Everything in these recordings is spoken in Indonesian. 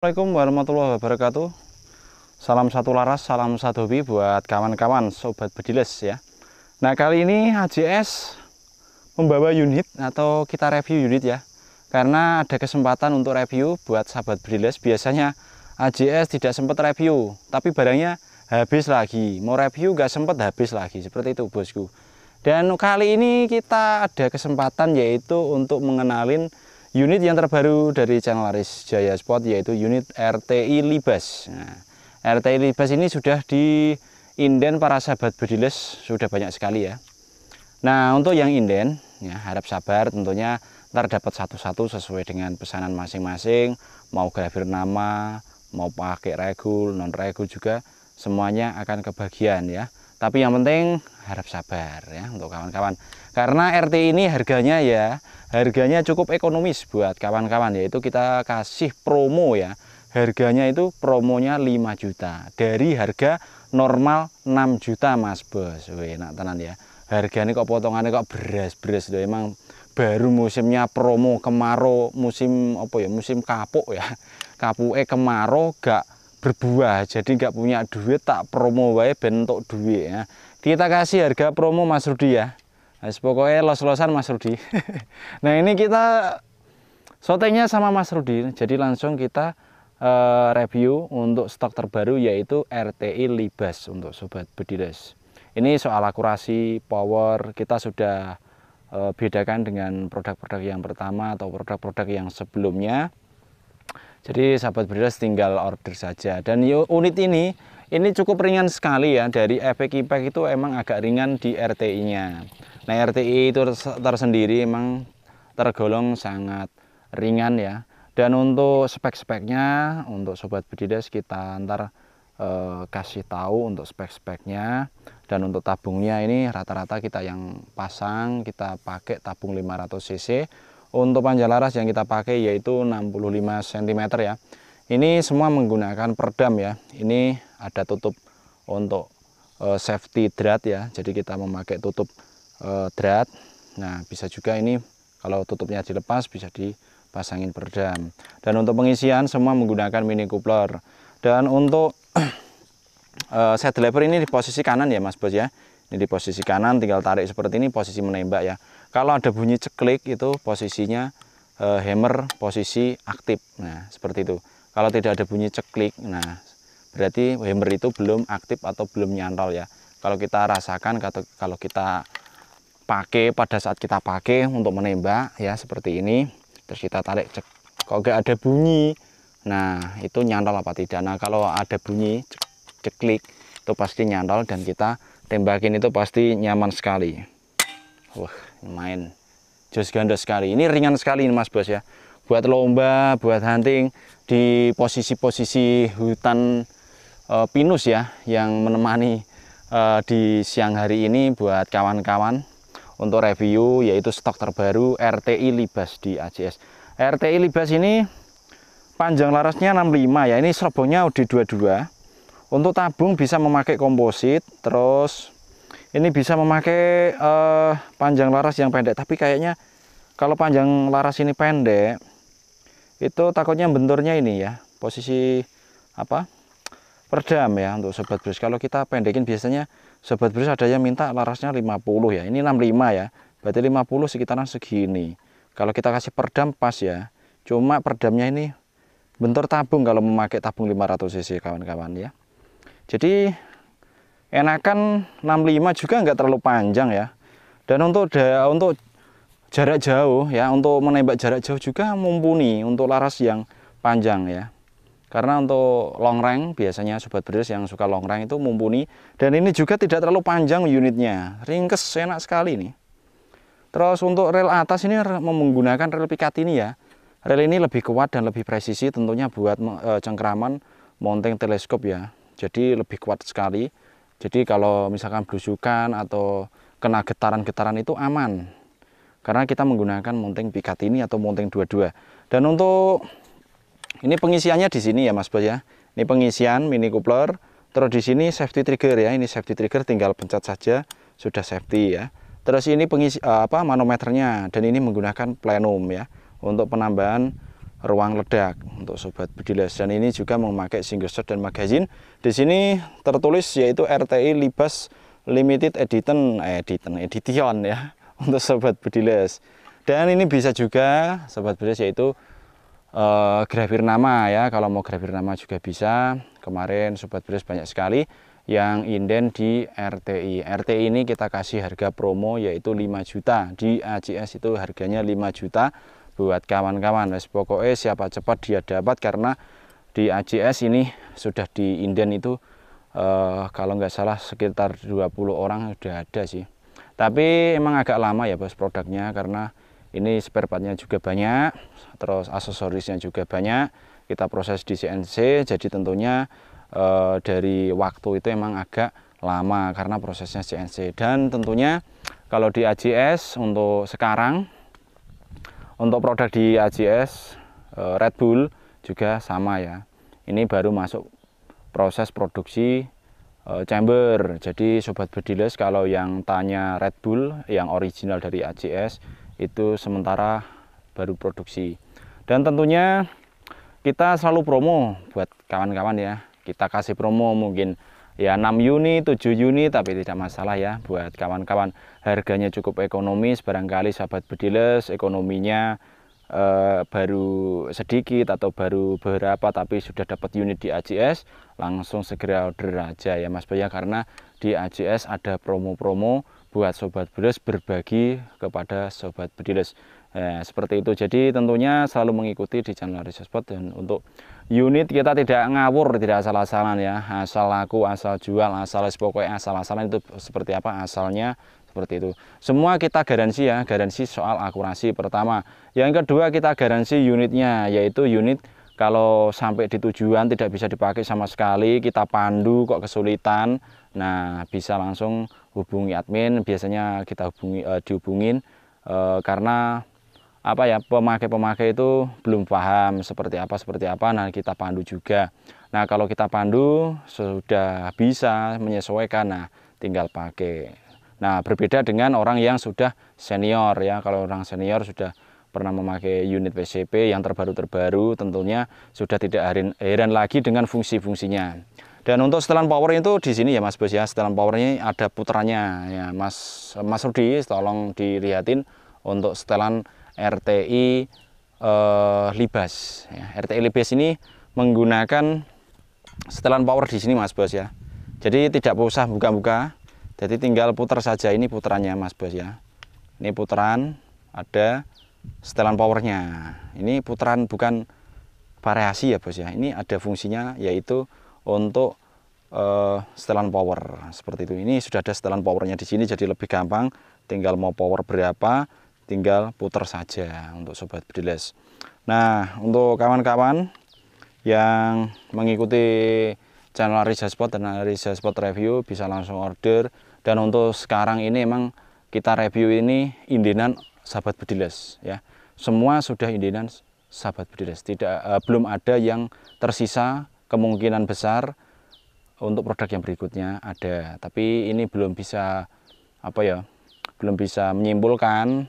Assalamualaikum warahmatullahi wabarakatuh Salam satu laras, salam satu hobi buat kawan-kawan sobat bediles ya Nah kali ini HJS membawa unit atau kita review unit ya Karena ada kesempatan untuk review buat sahabat bediles Biasanya HJS tidak sempat review Tapi barangnya habis lagi Mau review gak sempat habis lagi Seperti itu bosku Dan kali ini kita ada kesempatan yaitu untuk mengenalin Unit yang terbaru dari channel Aris Jaya Sport yaitu unit RTI Libas. Nah, RTI Libas ini sudah di inden para sahabat bediles sudah banyak sekali ya. Nah untuk yang inden ya harap sabar tentunya ntar dapat satu-satu sesuai dengan pesanan masing-masing mau grafir nama mau pakai regul non regul juga semuanya akan kebagian ya tapi yang penting harap sabar ya untuk kawan-kawan karena RT ini harganya ya harganya cukup ekonomis buat kawan-kawan yaitu kita kasih promo ya harganya itu promonya 5 juta dari harga normal 6 juta mas bos Wih, enak tenan ya harganya kok potongannya kok beres-beres loh emang baru musimnya promo kemarau musim apa ya musim kapuk ya Kapuk eh kemarau gak berbuah jadi gak punya duit tak promo wae bentuk duit ya kita kasih harga promo Mas Rudi ya Nah, pokoknya los-losan Mas Rudi. nah ini kita sotengnya sama Mas Rudi, jadi langsung kita uh, review untuk stok terbaru yaitu RTI Libas untuk Sobat Bedires. Ini soal akurasi, power, kita sudah uh, bedakan dengan produk-produk yang pertama atau produk-produk yang sebelumnya. Jadi sahabat Bediles tinggal order saja. Dan unit ini ini cukup ringan sekali ya dari efek impact itu emang agak ringan di RTI-nya. Nah RTI itu tersendiri emang tergolong sangat ringan ya. Dan untuk spek-speknya untuk sobat budidaya kita ntar eh, kasih tahu untuk spek-speknya dan untuk tabungnya ini rata-rata kita yang pasang kita pakai tabung 500 cc untuk panjang laras yang kita pakai yaitu 65 cm ya ini semua menggunakan perdam ya. Ini ada tutup untuk uh, safety drat ya. Jadi kita memakai tutup uh, eh, drat. Nah, bisa juga ini kalau tutupnya dilepas bisa dipasangin perdam. Dan untuk pengisian semua menggunakan mini coupler. Dan untuk uh, set lever ini di posisi kanan ya Mas Bos ya. Ini di posisi kanan tinggal tarik seperti ini posisi menembak ya. Kalau ada bunyi ceklik itu posisinya hammer posisi aktif. Nah, seperti itu kalau tidak ada bunyi ceklik nah berarti hammer itu belum aktif atau belum nyantol ya kalau kita rasakan atau kalau kita pakai pada saat kita pakai untuk menembak ya seperti ini terus kita tarik cek kok gak ada bunyi nah itu nyantol apa tidak nah kalau ada bunyi ceklik itu pasti nyantol dan kita tembakin itu pasti nyaman sekali wah main jos ganda sekali ini ringan sekali ini mas bos ya buat lomba, buat hunting di posisi-posisi hutan e, pinus ya yang menemani e, di siang hari ini buat kawan-kawan untuk review yaitu stok terbaru RTI Libas di acs RTI Libas ini panjang larasnya 65 ya. Ini serbongnya UD22. Untuk tabung bisa memakai komposit, terus ini bisa memakai eh, panjang laras yang pendek, tapi kayaknya kalau panjang laras ini pendek itu takutnya benturnya ini ya posisi apa perdam ya untuk sobat brus kalau kita pendekin biasanya sobat brus ada yang minta larasnya 50 ya ini 65 ya berarti 50 sekitaran segini kalau kita kasih perdam pas ya cuma perdamnya ini bentur tabung kalau memakai tabung 500 cc kawan-kawan ya jadi enakan 65 juga nggak terlalu panjang ya dan untuk untuk jarak jauh ya untuk menembak jarak jauh juga mumpuni untuk laras yang panjang ya karena untuk long range biasanya sobat beres yang suka long range itu mumpuni dan ini juga tidak terlalu panjang unitnya ringkes enak sekali ini terus untuk rel atas ini menggunakan rel pikat ini ya rel ini lebih kuat dan lebih presisi tentunya buat eh, cengkeraman mounting teleskop ya jadi lebih kuat sekali jadi kalau misalkan blusukan atau kena getaran-getaran itu aman karena kita menggunakan mounting pikat ini atau mounting dua dua. dan untuk ini pengisiannya di sini ya Mas Bos ya ini pengisian mini coupler terus di sini safety trigger ya ini safety trigger tinggal pencet saja sudah safety ya terus ini pengisi eh, apa manometernya dan ini menggunakan plenum ya untuk penambahan ruang ledak untuk sobat bedilas dan ini juga memakai single shot dan magazine di sini tertulis yaitu RTI Libas Limited Edition eh, Edition Edition ya untuk sobat budiles dan ini bisa juga sobat budiles yaitu uh, grafir nama ya kalau mau grafir nama juga bisa kemarin sobat budiles banyak sekali yang inden di RTI RTI ini kita kasih harga promo yaitu 5 juta di ACS itu harganya 5 juta buat kawan-kawan wes pokoknya siapa cepat dia dapat karena di ACS ini sudah di inden itu uh, kalau nggak salah sekitar 20 orang sudah ada sih tapi emang agak lama ya bos produknya karena ini spare partnya juga banyak terus aksesorisnya juga banyak kita proses di CNC jadi tentunya e, dari waktu itu emang agak lama karena prosesnya CNC dan tentunya kalau di AJS untuk sekarang untuk produk di AJS e, eh, Red Bull juga sama ya ini baru masuk proses produksi Eh, chamber. Jadi sobat bediles kalau yang tanya Red Bull yang original dari ACS itu sementara baru produksi. Dan tentunya kita selalu promo buat kawan-kawan ya. Kita kasih promo mungkin ya 6 Juni, 7 Juni tapi tidak masalah ya buat kawan-kawan. Harganya cukup ekonomis barangkali sahabat bediles ekonominya eh, baru sedikit atau baru berapa tapi sudah dapat unit di AJS langsung segera order aja ya Mas Baya ya. karena di AJS ada promo-promo buat sobat Beres berbagi kepada sobat bediles Ya, eh, seperti itu jadi tentunya selalu mengikuti di channel Spot dan untuk unit kita tidak ngawur tidak asal-asalan ya asal laku asal jual asal pokoknya asal-asalan itu seperti apa asalnya seperti itu semua kita garansi ya garansi soal akurasi pertama yang kedua kita garansi unitnya yaitu unit kalau sampai di tujuan tidak bisa dipakai sama sekali kita pandu kok kesulitan nah bisa langsung hubungi admin biasanya kita hubungi eh, dihubungin eh, karena apa ya pemakai-pemakai itu belum paham seperti apa seperti apa nah kita pandu juga nah kalau kita pandu sudah bisa menyesuaikan nah tinggal pakai Nah, berbeda dengan orang yang sudah senior ya. Kalau orang senior sudah pernah memakai unit PCP yang terbaru-terbaru tentunya sudah tidak heran lagi dengan fungsi-fungsinya. Dan untuk setelan power itu di sini ya Mas Bos ya, setelan powernya ada putranya ya Mas Mas Rudi tolong dilihatin untuk setelan RTI eh, Libas ya. RTI Libas ini menggunakan setelan power di sini Mas Bos ya. Jadi tidak usah buka-buka jadi tinggal putar saja ini putarannya mas bos ya ini putaran ada setelan powernya ini putaran bukan variasi ya bos ya ini ada fungsinya yaitu untuk uh, setelan power seperti itu ini sudah ada setelan powernya di sini jadi lebih gampang tinggal mau power berapa tinggal putar saja untuk sobat bediles nah untuk kawan-kawan yang mengikuti channel Risa Spot dan Risa Spot Review bisa langsung order dan untuk sekarang ini emang kita review ini indinan sahabat bediles ya semua sudah indinan sahabat bediles tidak uh, belum ada yang tersisa kemungkinan besar untuk produk yang berikutnya ada tapi ini belum bisa apa ya belum bisa menyimpulkan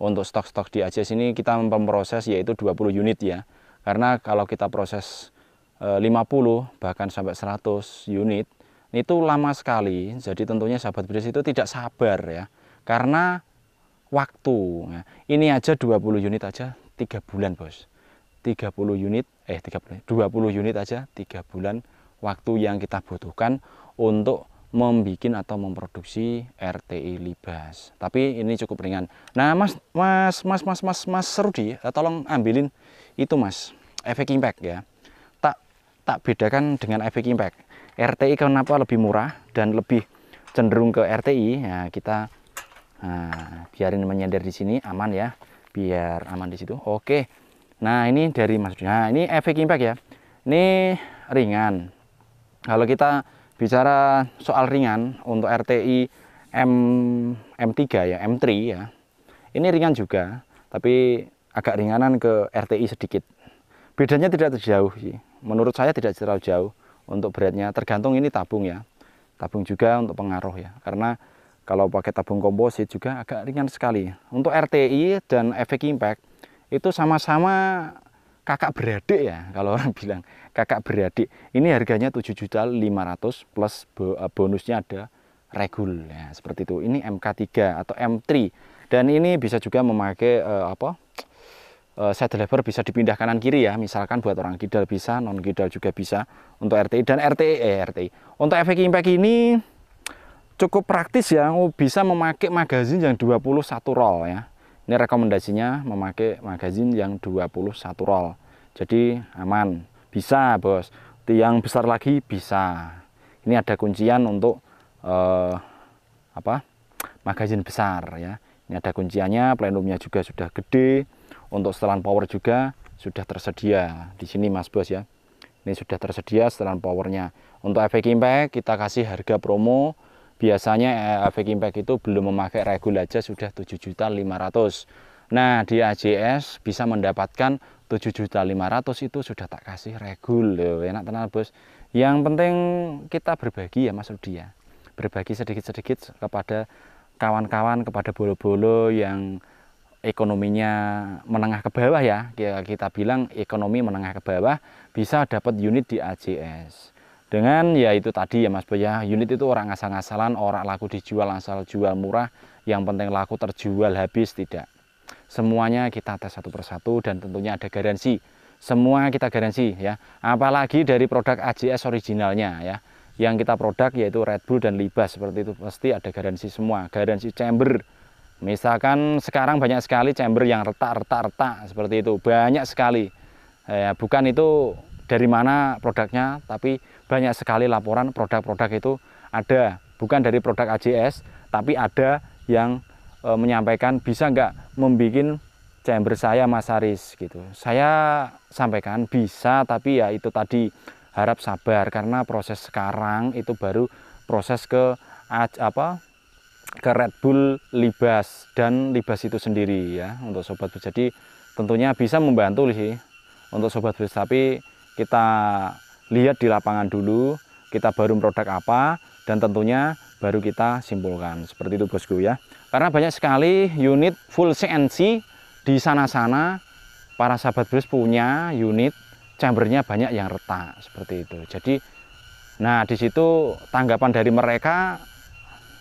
untuk stok-stok di Aceh sini kita memproses yaitu 20 unit ya karena kalau kita proses 50 eh, bahkan sampai 100 unit itu lama sekali. Jadi tentunya sahabat BRIS itu tidak sabar ya. Karena waktu. ya. ini aja 20 unit aja tiga bulan, Bos. 30 unit eh 30 20 unit aja tiga bulan waktu yang kita butuhkan untuk membikin atau memproduksi RTI libas. Tapi ini cukup ringan. Nah, Mas Mas Mas Mas Mas Mas Serudi, eh, tolong ambilin itu Mas, efek impact ya. Tak tak bedakan dengan efek impact. RTI kenapa lebih murah dan lebih cenderung ke RTI ya kita nah, biarin menyender di sini aman ya biar aman di situ oke nah ini dari maksudnya nah, ini efek impact ya ini ringan kalau kita bicara soal ringan untuk RTI M M3 ya M3 ya ini ringan juga tapi agak ringanan ke RTI sedikit bedanya tidak terjauh sih menurut saya tidak terlalu jauh untuk beratnya tergantung ini tabung ya tabung juga untuk pengaruh ya karena kalau pakai tabung komposit juga agak ringan sekali untuk RTI dan efek impact itu sama-sama kakak beradik ya kalau orang bilang kakak beradik ini harganya juta ratus plus bonusnya ada regul ya seperti itu ini MK3 atau M3 dan ini bisa juga memakai eh, apa Eh, set lever bisa dipindah kanan kiri ya misalkan buat orang kidal bisa non kidal juga bisa untuk RTI dan RTE eh, RTI untuk efek impact ini cukup praktis ya bisa memakai magazin yang 21 roll ya ini rekomendasinya memakai magazin yang 21 roll jadi aman bisa bos tiang besar lagi bisa ini ada kuncian untuk eh, apa magazin besar ya ini ada kunciannya plenumnya juga sudah gede untuk setelan power juga sudah tersedia di sini Mas Bos ya. Ini sudah tersedia setelan powernya. Untuk efek impact kita kasih harga promo biasanya eh, efek impact itu belum memakai regul aja sudah 7.500. Nah, di AJS bisa mendapatkan 7.500 itu sudah tak kasih regul loh. Enak tenang Bos. Yang penting kita berbagi ya Mas Rudi ya. Berbagi sedikit-sedikit kepada kawan-kawan kepada bolo-bolo yang ekonominya menengah ke bawah ya kita bilang ekonomi menengah ke bawah bisa dapat unit di ACS dengan ya itu tadi ya Mas Boya ya, unit itu orang asal-asalan orang laku dijual asal jual murah yang penting laku terjual habis tidak semuanya kita tes satu persatu dan tentunya ada garansi semua kita garansi ya apalagi dari produk ACS originalnya ya yang kita produk yaitu Red Bull dan Libas seperti itu pasti ada garansi semua garansi chamber Misalkan sekarang banyak sekali chamber yang retak-retak-retak seperti itu, banyak sekali. Eh, bukan itu dari mana produknya, tapi banyak sekali laporan produk-produk itu ada. Bukan dari produk AJS, tapi ada yang e, menyampaikan bisa nggak membuat chamber saya Mas Aris gitu. Saya sampaikan bisa, tapi ya itu tadi harap sabar karena proses sekarang itu baru proses ke apa ke Red Bull Libas dan Libas itu sendiri ya untuk sobat bus. Jadi tentunya bisa membantu sih untuk sobat bus tapi kita lihat di lapangan dulu kita baru produk apa dan tentunya baru kita simpulkan seperti itu bosku ya. Karena banyak sekali unit full CNC di sana-sana para sahabat bus punya unit chambernya banyak yang retak seperti itu. Jadi nah di situ tanggapan dari mereka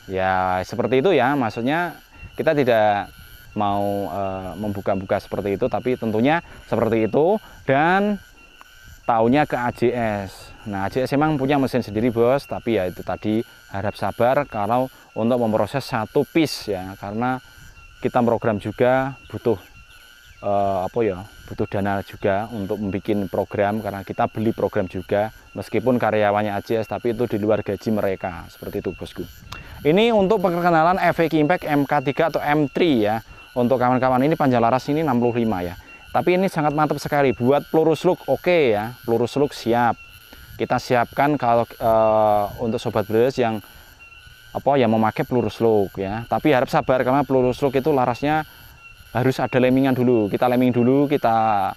ya seperti itu ya maksudnya kita tidak mau e, membuka-buka seperti itu tapi tentunya seperti itu dan taunya ke AJS nah AJS memang punya mesin sendiri bos tapi ya itu tadi harap sabar kalau untuk memproses satu piece ya karena kita program juga butuh e, apa ya butuh dana juga untuk membuat program karena kita beli program juga meskipun karyawannya ACS tapi itu di luar gaji mereka seperti itu bosku ini untuk perkenalan efek Impact MK3 atau M3 ya untuk kawan-kawan ini panjang laras ini 65 ya tapi ini sangat mantap sekali buat pelurus slug oke okay ya pelurus slug siap kita siapkan kalau e, untuk sobat beres yang apa yang memakai pelurus slug ya tapi harap sabar karena pelurus slug itu larasnya harus ada lemingan dulu kita leming dulu kita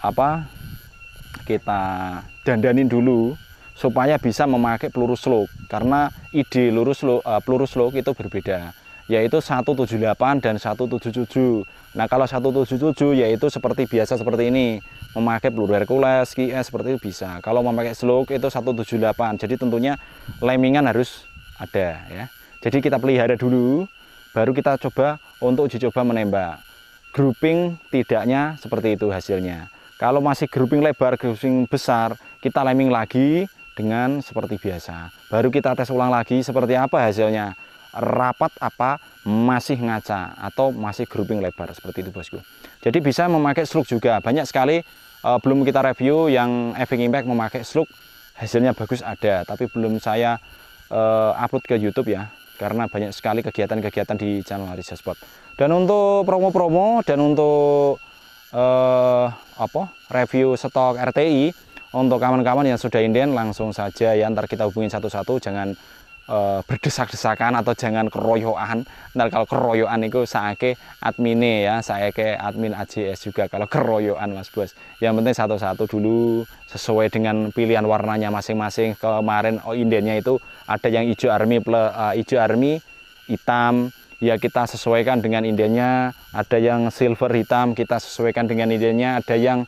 apa kita dandanin dulu supaya bisa memakai peluru slug karena ide lurus slug, uh, eh, peluru slug itu berbeda yaitu 178 dan 177 nah kalau 177 yaitu seperti biasa seperti ini memakai peluru Hercules, QS seperti itu bisa kalau memakai slug itu 178 jadi tentunya lemingan harus ada ya jadi kita pelihara dulu baru kita coba untuk uji coba menembak grouping tidaknya seperti itu hasilnya kalau masih grouping lebar grouping besar kita leming lagi dengan seperti biasa baru kita tes ulang lagi seperti apa hasilnya rapat apa masih ngaca atau masih grouping lebar seperti itu bosku jadi bisa memakai slug juga banyak sekali eh, belum kita review yang efek impact memakai slug hasilnya bagus ada tapi belum saya uh, upload ke YouTube ya karena banyak sekali kegiatan-kegiatan di channel Arisa Sport. Dan untuk promo-promo dan untuk uh, apa review stok RTI untuk kawan-kawan yang sudah inden langsung saja ya ntar kita hubungin satu-satu jangan Eh, berdesak-desakan atau jangan keroyokan Nah kalau keroyokan itu saya ke admin ya saya ke admin AJS juga kalau keroyokan mas bos yang penting satu-satu dulu sesuai dengan pilihan warnanya masing-masing kemarin oh indennya itu ada yang hijau army uh, hijau army hitam ya kita sesuaikan dengan indennya ada yang silver hitam kita sesuaikan dengan indennya ada yang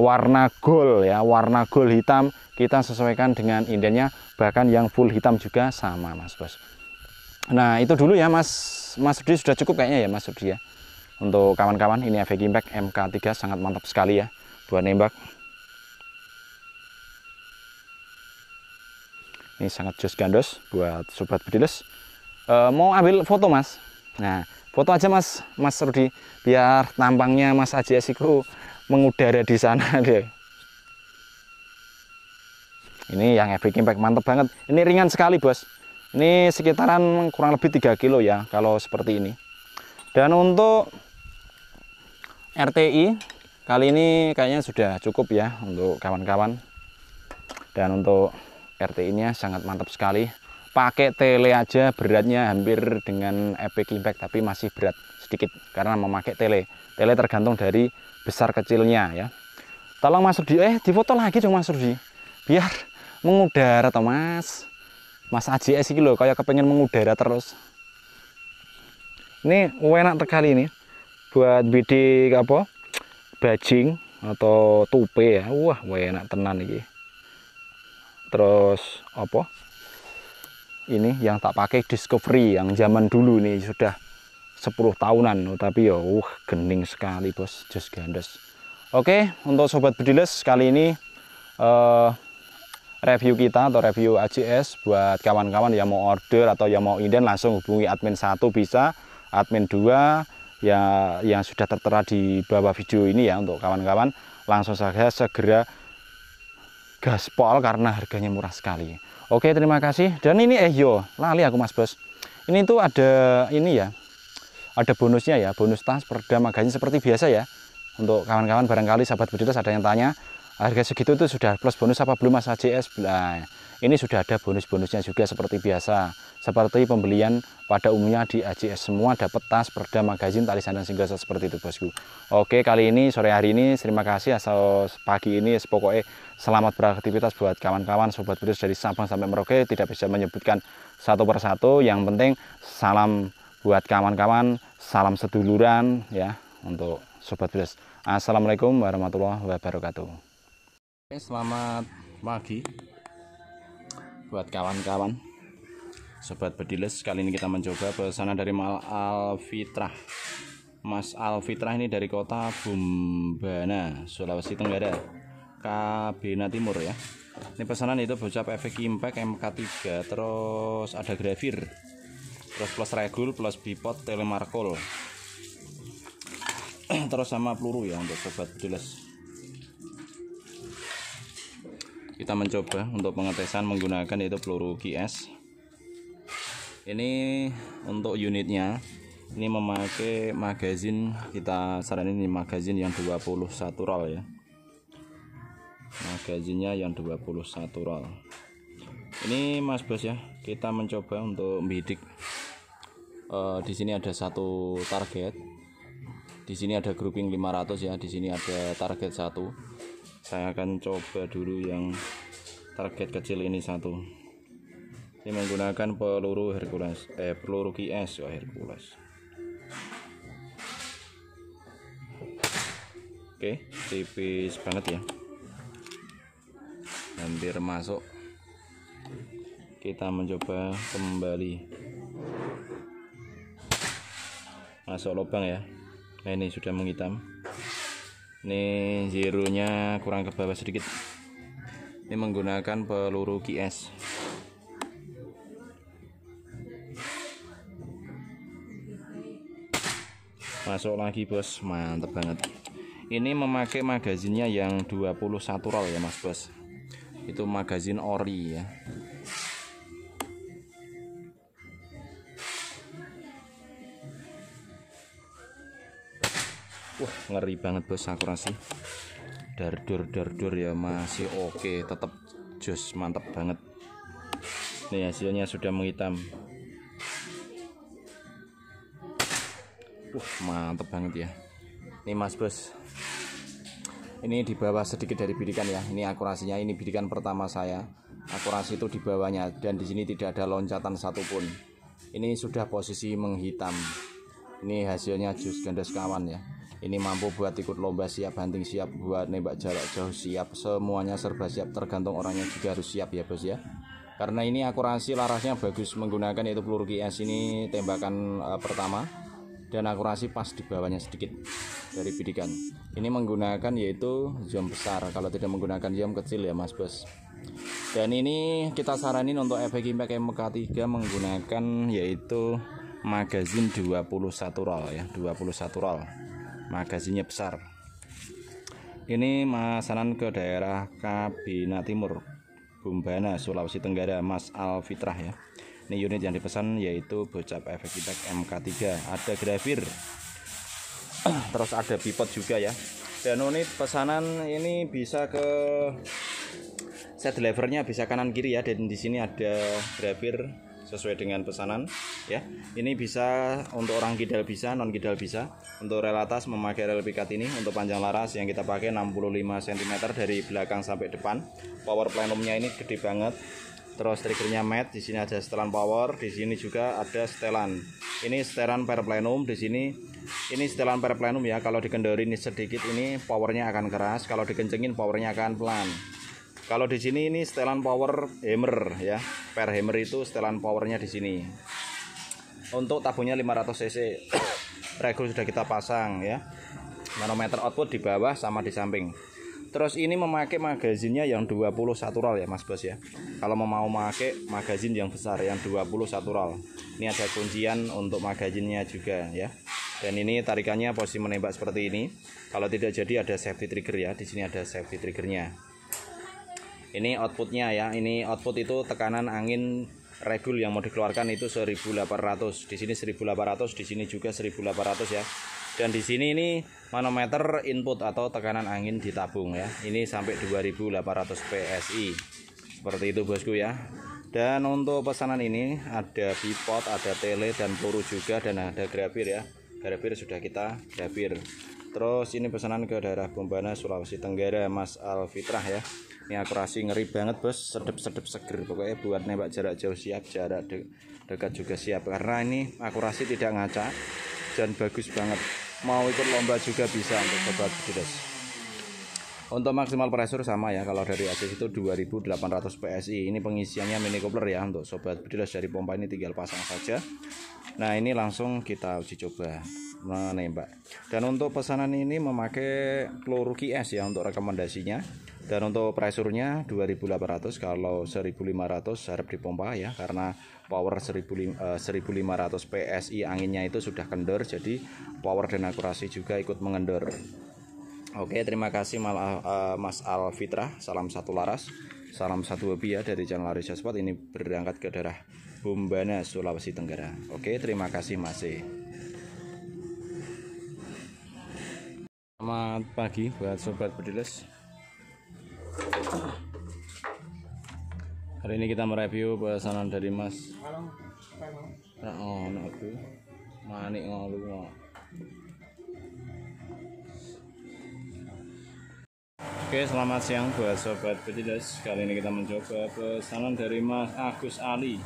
warna gold ya warna gold hitam kita sesuaikan dengan indennya bahkan yang full hitam juga sama mas bos nah itu dulu ya mas mas Rudi sudah cukup kayaknya ya mas Rudi ya untuk kawan-kawan ini efek impact MK3 sangat mantap sekali ya buat nembak ini sangat jos gandos buat sobat bediles e, eh, mau ambil foto mas nah foto aja mas mas Rudi biar tampangnya mas Aji mengudara di sana deh ini yang Epic Impact mantep banget ini ringan sekali bos ini sekitaran kurang lebih 3 kilo ya kalau seperti ini dan untuk RTI kali ini kayaknya sudah cukup ya untuk kawan-kawan dan untuk RTI nya sangat mantap sekali pakai tele aja beratnya hampir dengan epic impact tapi masih berat sedikit karena memakai tele tele tergantung dari besar kecilnya ya tolong masuk di eh di foto lagi dong Mas Rudi biar mengudara toh Mas. Mas AJS iki lho kayak kepengen mengudara terus. Ini enak sekali ini buat bidik apa? Bajing atau tupe ya. Wah, enak tenan ini Terus apa? Ini yang tak pakai Discovery yang zaman dulu nih sudah 10 tahunan tapi ya uh gening sekali bos just gandes oke untuk sobat bediles kali ini uh, review kita atau review ACS buat kawan-kawan yang mau order atau yang mau inden langsung hubungi admin satu bisa admin 2 ya yang sudah tertera di bawah video ini ya untuk kawan-kawan langsung saja segera gaspol karena harganya murah sekali oke terima kasih dan ini eh yo lali aku mas bos ini tuh ada ini ya ada bonusnya ya bonus tas perda magazine seperti biasa ya untuk kawan-kawan barangkali sahabat budidaya ada yang tanya harga segitu itu sudah plus bonus apa belum Mas ACS Nah, ini sudah ada bonus-bonusnya juga seperti biasa. Seperti pembelian pada umumnya di AJS semua dapat tas, perda, magazin, tali sandang single shot seperti itu bosku. Oke kali ini sore hari ini terima kasih asal pagi ini pokoknya selamat beraktivitas buat kawan-kawan sobat putus dari Sabang sampai Merauke tidak bisa menyebutkan satu persatu yang penting salam buat kawan-kawan salam seduluran ya untuk sobat putus. Assalamualaikum warahmatullahi wabarakatuh. Oke, selamat pagi buat kawan-kawan sobat bediles kali ini kita mencoba pesanan dari Mal Alfitrah Mas Alfitrah ini dari kota Bumbana Sulawesi Tenggara Kabina Timur ya ini pesanan itu bocap efek impact MK3 terus ada gravir terus plus regul plus bipod telemarkol terus sama peluru ya untuk sobat bediles kita mencoba untuk pengetesan menggunakan itu peluru QS ini untuk unitnya ini memakai magazin kita saranin ini magazin yang 21 roll ya magazinnya yang 21 roll ini mas bos ya kita mencoba untuk bidik. uh, eh, di sini ada satu target di sini ada grouping 500 ya di sini ada target satu saya akan coba dulu yang target kecil ini satu ini menggunakan peluru Hercules eh peluru QS ya Hercules oke tipis banget ya hampir masuk kita mencoba kembali masuk lubang ya nah ini sudah menghitam ini zeronya kurang ke bawah sedikit ini menggunakan peluru QS masuk lagi bos mantap banget ini memakai magazinnya yang 21 roll ya mas bos itu magazin ori ya wah ngeri banget bos akurasi dardur dardur ya masih oke okay. tetap jos mantap banget nih hasilnya sudah menghitam wah mantap banget ya Ini mas bos ini di bawah sedikit dari bidikan ya ini akurasinya ini bidikan pertama saya akurasi itu di bawahnya dan di sini tidak ada loncatan satupun ini sudah posisi menghitam ini hasilnya jus ganda kawan ya ini mampu buat ikut lomba siap hunting siap buat nembak jarak jauh siap semuanya serba siap tergantung orangnya juga harus siap ya bos ya karena ini akurasi larasnya bagus menggunakan yaitu peluru gs ini tembakan uh, pertama dan akurasi pas di bawahnya sedikit dari bidikan ini menggunakan yaitu zoom besar kalau tidak menggunakan zoom kecil ya mas bos dan ini kita saranin untuk efek impact MK3 menggunakan yaitu magazine 21 roll ya 21 roll magasinya besar ini masanan ke daerah Kabina Timur Bumbana Sulawesi Tenggara Mas Alfitrah ya ini unit yang dipesan yaitu bocap efek kitek MK3 ada gravir terus ada bipod juga ya dan unit pesanan ini bisa ke set levernya bisa kanan kiri ya dan di sini ada gravir sesuai dengan pesanan ya. Ini bisa untuk orang kidal bisa, non kidal bisa. Untuk rel atas memakai rel pikat ini untuk panjang laras yang kita pakai 65 cm dari belakang sampai depan. Power plenumnya ini gede banget. Terus triggernya matte, di sini ada setelan power, di sini juga ada setelan. Ini setelan per plenum, di sini ini setelan per plenum ya. Kalau ini sedikit ini powernya akan keras, kalau dikencengin powernya akan pelan. Kalau di sini ini setelan power hammer ya. Per hammer itu setelan powernya di sini. Untuk tabungnya 500 cc. Regul sudah kita pasang ya. Manometer output di bawah sama di samping. Terus ini memakai magazinnya yang 20 satural ya Mas Bos ya. Kalau mau memakai magazin yang besar yang 20 satural. Ini ada kuncian untuk magazinnya juga ya. Dan ini tarikannya posisi menembak seperti ini. Kalau tidak jadi ada safety trigger ya. Di sini ada safety triggernya ini outputnya ya ini output itu tekanan angin regul yang mau dikeluarkan itu 1800 di sini 1800 di sini juga 1800 ya dan di sini ini manometer input atau tekanan angin ditabung ya ini sampai 2800 PSI seperti itu bosku ya dan untuk pesanan ini ada bipod ada tele dan peluru juga dan ada grafir ya grafir sudah kita grafir terus ini pesanan ke daerah Bombana Sulawesi Tenggara Mas Alfitrah ya ini akurasi ngeri banget bos sedep-sedep seger pokoknya buat nembak jarak jauh siap jarak de dekat juga siap karena ini akurasi tidak ngaca dan bagus banget mau ikut lomba juga bisa untuk sobat pedas untuk maksimal pressure sama ya kalau dari asis itu 2800 PSI ini pengisiannya mini coupler ya untuk sobat pedas dari pompa ini tinggal pasang saja nah ini langsung kita uji coba menembak dan untuk pesanan ini memakai peluru QS ya untuk rekomendasinya dan untuk pressure-nya 2800 kalau 1500 harap dipompa ya karena power 1500 eh, PSI anginnya itu sudah kendor jadi power dan akurasi juga ikut mengendor. Oke, terima kasih eh, Mas Alfitra, Salam satu laras. Salam satu hobi ya dari channel Larissa Sport ini berangkat ke daerah Bumbana Sulawesi Tenggara. Oke, terima kasih Mas. Selamat pagi buat sobat pediles. Hari ini kita mereview pesanan dari Mas. Ora aku. Manik ngolu Oke, selamat siang buat sobat Petidas. Kali ini kita mencoba pesanan dari Mas Agus Ali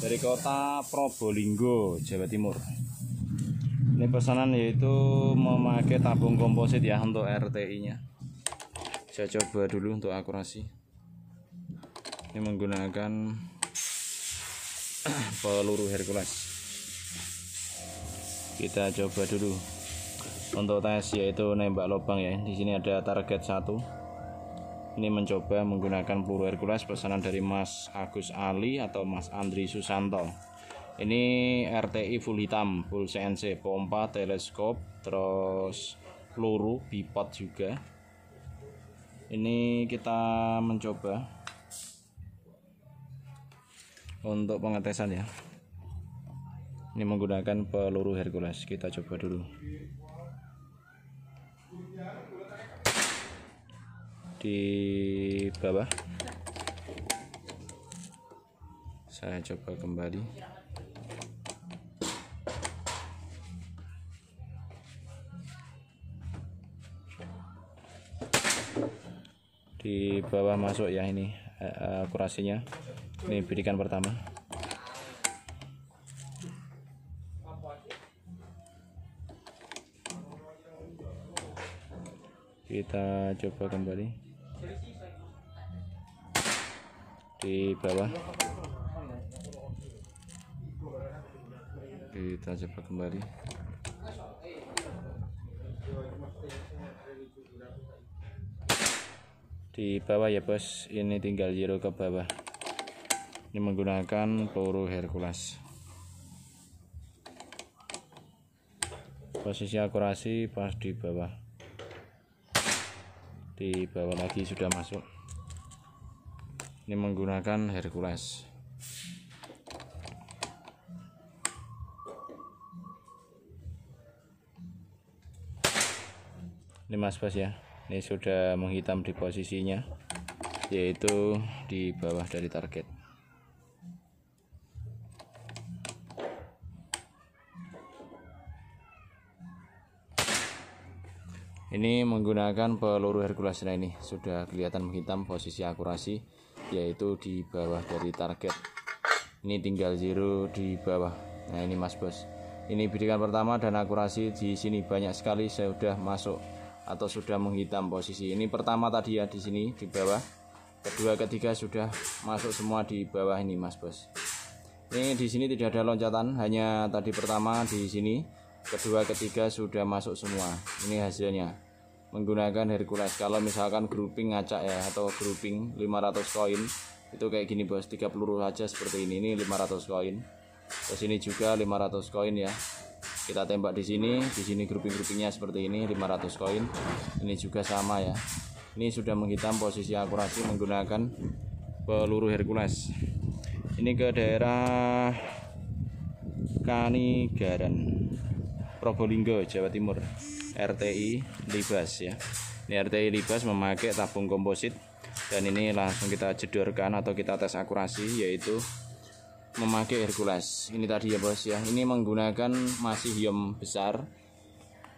dari kota Probolinggo, Jawa Timur. Ini pesanan yaitu memakai tabung komposit ya untuk RTI-nya saya coba dulu untuk akurasi ini menggunakan peluru Hercules kita coba dulu untuk tes yaitu nembak lubang ya di sini ada target satu ini mencoba menggunakan peluru Hercules pesanan dari Mas Agus Ali atau Mas Andri Susanto ini RTI full hitam full CNC pompa teleskop terus peluru bipod juga ini kita mencoba untuk pengetesan ya ini menggunakan peluru Hercules kita coba dulu di bawah saya coba kembali bawah masuk ya ini akurasinya eh, eh, ini bidikan pertama kita coba kembali di bawah kita coba kembali di bawah ya bos ini tinggal zero ke bawah ini menggunakan peluru Hercules posisi akurasi pas di bawah di bawah lagi sudah masuk ini menggunakan Hercules ini mas bos ya ini sudah menghitam di posisinya yaitu di bawah dari target ini menggunakan peluru Hercules nah ini sudah kelihatan menghitam posisi akurasi yaitu di bawah dari target ini tinggal zero di bawah nah ini mas bos ini bidikan pertama dan akurasi di sini banyak sekali saya sudah masuk atau sudah menghitam posisi ini pertama tadi ya di sini di bawah kedua ketiga sudah masuk semua di bawah ini mas bos ini di sini tidak ada loncatan hanya tadi pertama di sini kedua ketiga sudah masuk semua ini hasilnya menggunakan Hercules kalau misalkan grouping ngacak ya atau grouping 500 koin itu kayak gini bos 30 aja seperti ini ini 500 koin terus ini juga 500 koin ya kita tembak di sini di sini grouping-groupingnya seperti ini 500 koin ini juga sama ya ini sudah menghitam posisi akurasi menggunakan peluru Hercules ini ke daerah Kanigaran Probolinggo Jawa Timur RTI Libas ya ini RTI Libas memakai tabung komposit dan ini langsung kita jedorkan atau kita tes akurasi yaitu memakai Hercules ini tadi ya bos ya ini menggunakan masih yom besar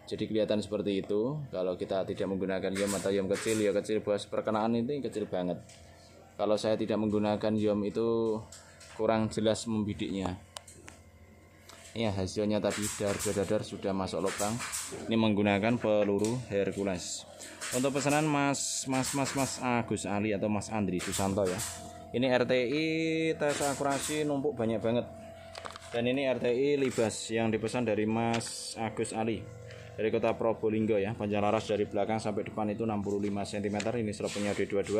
jadi kelihatan seperti itu kalau kita tidak menggunakan yom atau yom kecil ya kecil bos perkenaan itu kecil banget kalau saya tidak menggunakan yom itu kurang jelas membidiknya ya hasilnya tadi dar dar sudah masuk lubang ini menggunakan peluru Hercules untuk pesanan mas mas mas mas Agus Ali atau mas Andri Susanto ya ini RTI tes akurasi numpuk banyak banget dan ini RTI libas yang dipesan dari Mas Agus Ali dari kota Probolinggo ya panjang laras dari belakang sampai depan itu 65 cm ini selopnya D22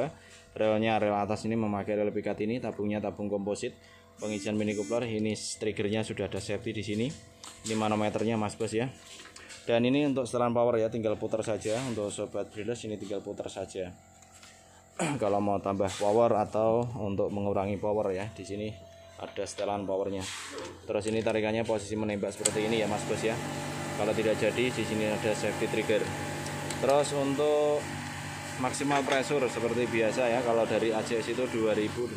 relnya rel atas ini memakai rel pikat ini tabungnya tabung komposit pengisian mini coupler ini triggernya sudah ada safety di sini ini manometernya Mas Bos ya dan ini untuk setelan power ya tinggal putar saja untuk sobat drillers ini tinggal putar saja kalau mau tambah power atau untuk mengurangi power ya di sini ada setelan powernya terus ini tarikannya posisi menembak seperti ini ya mas bos ya kalau tidak jadi di sini ada safety trigger terus untuk maksimal pressure seperti biasa ya kalau dari ACS itu 2800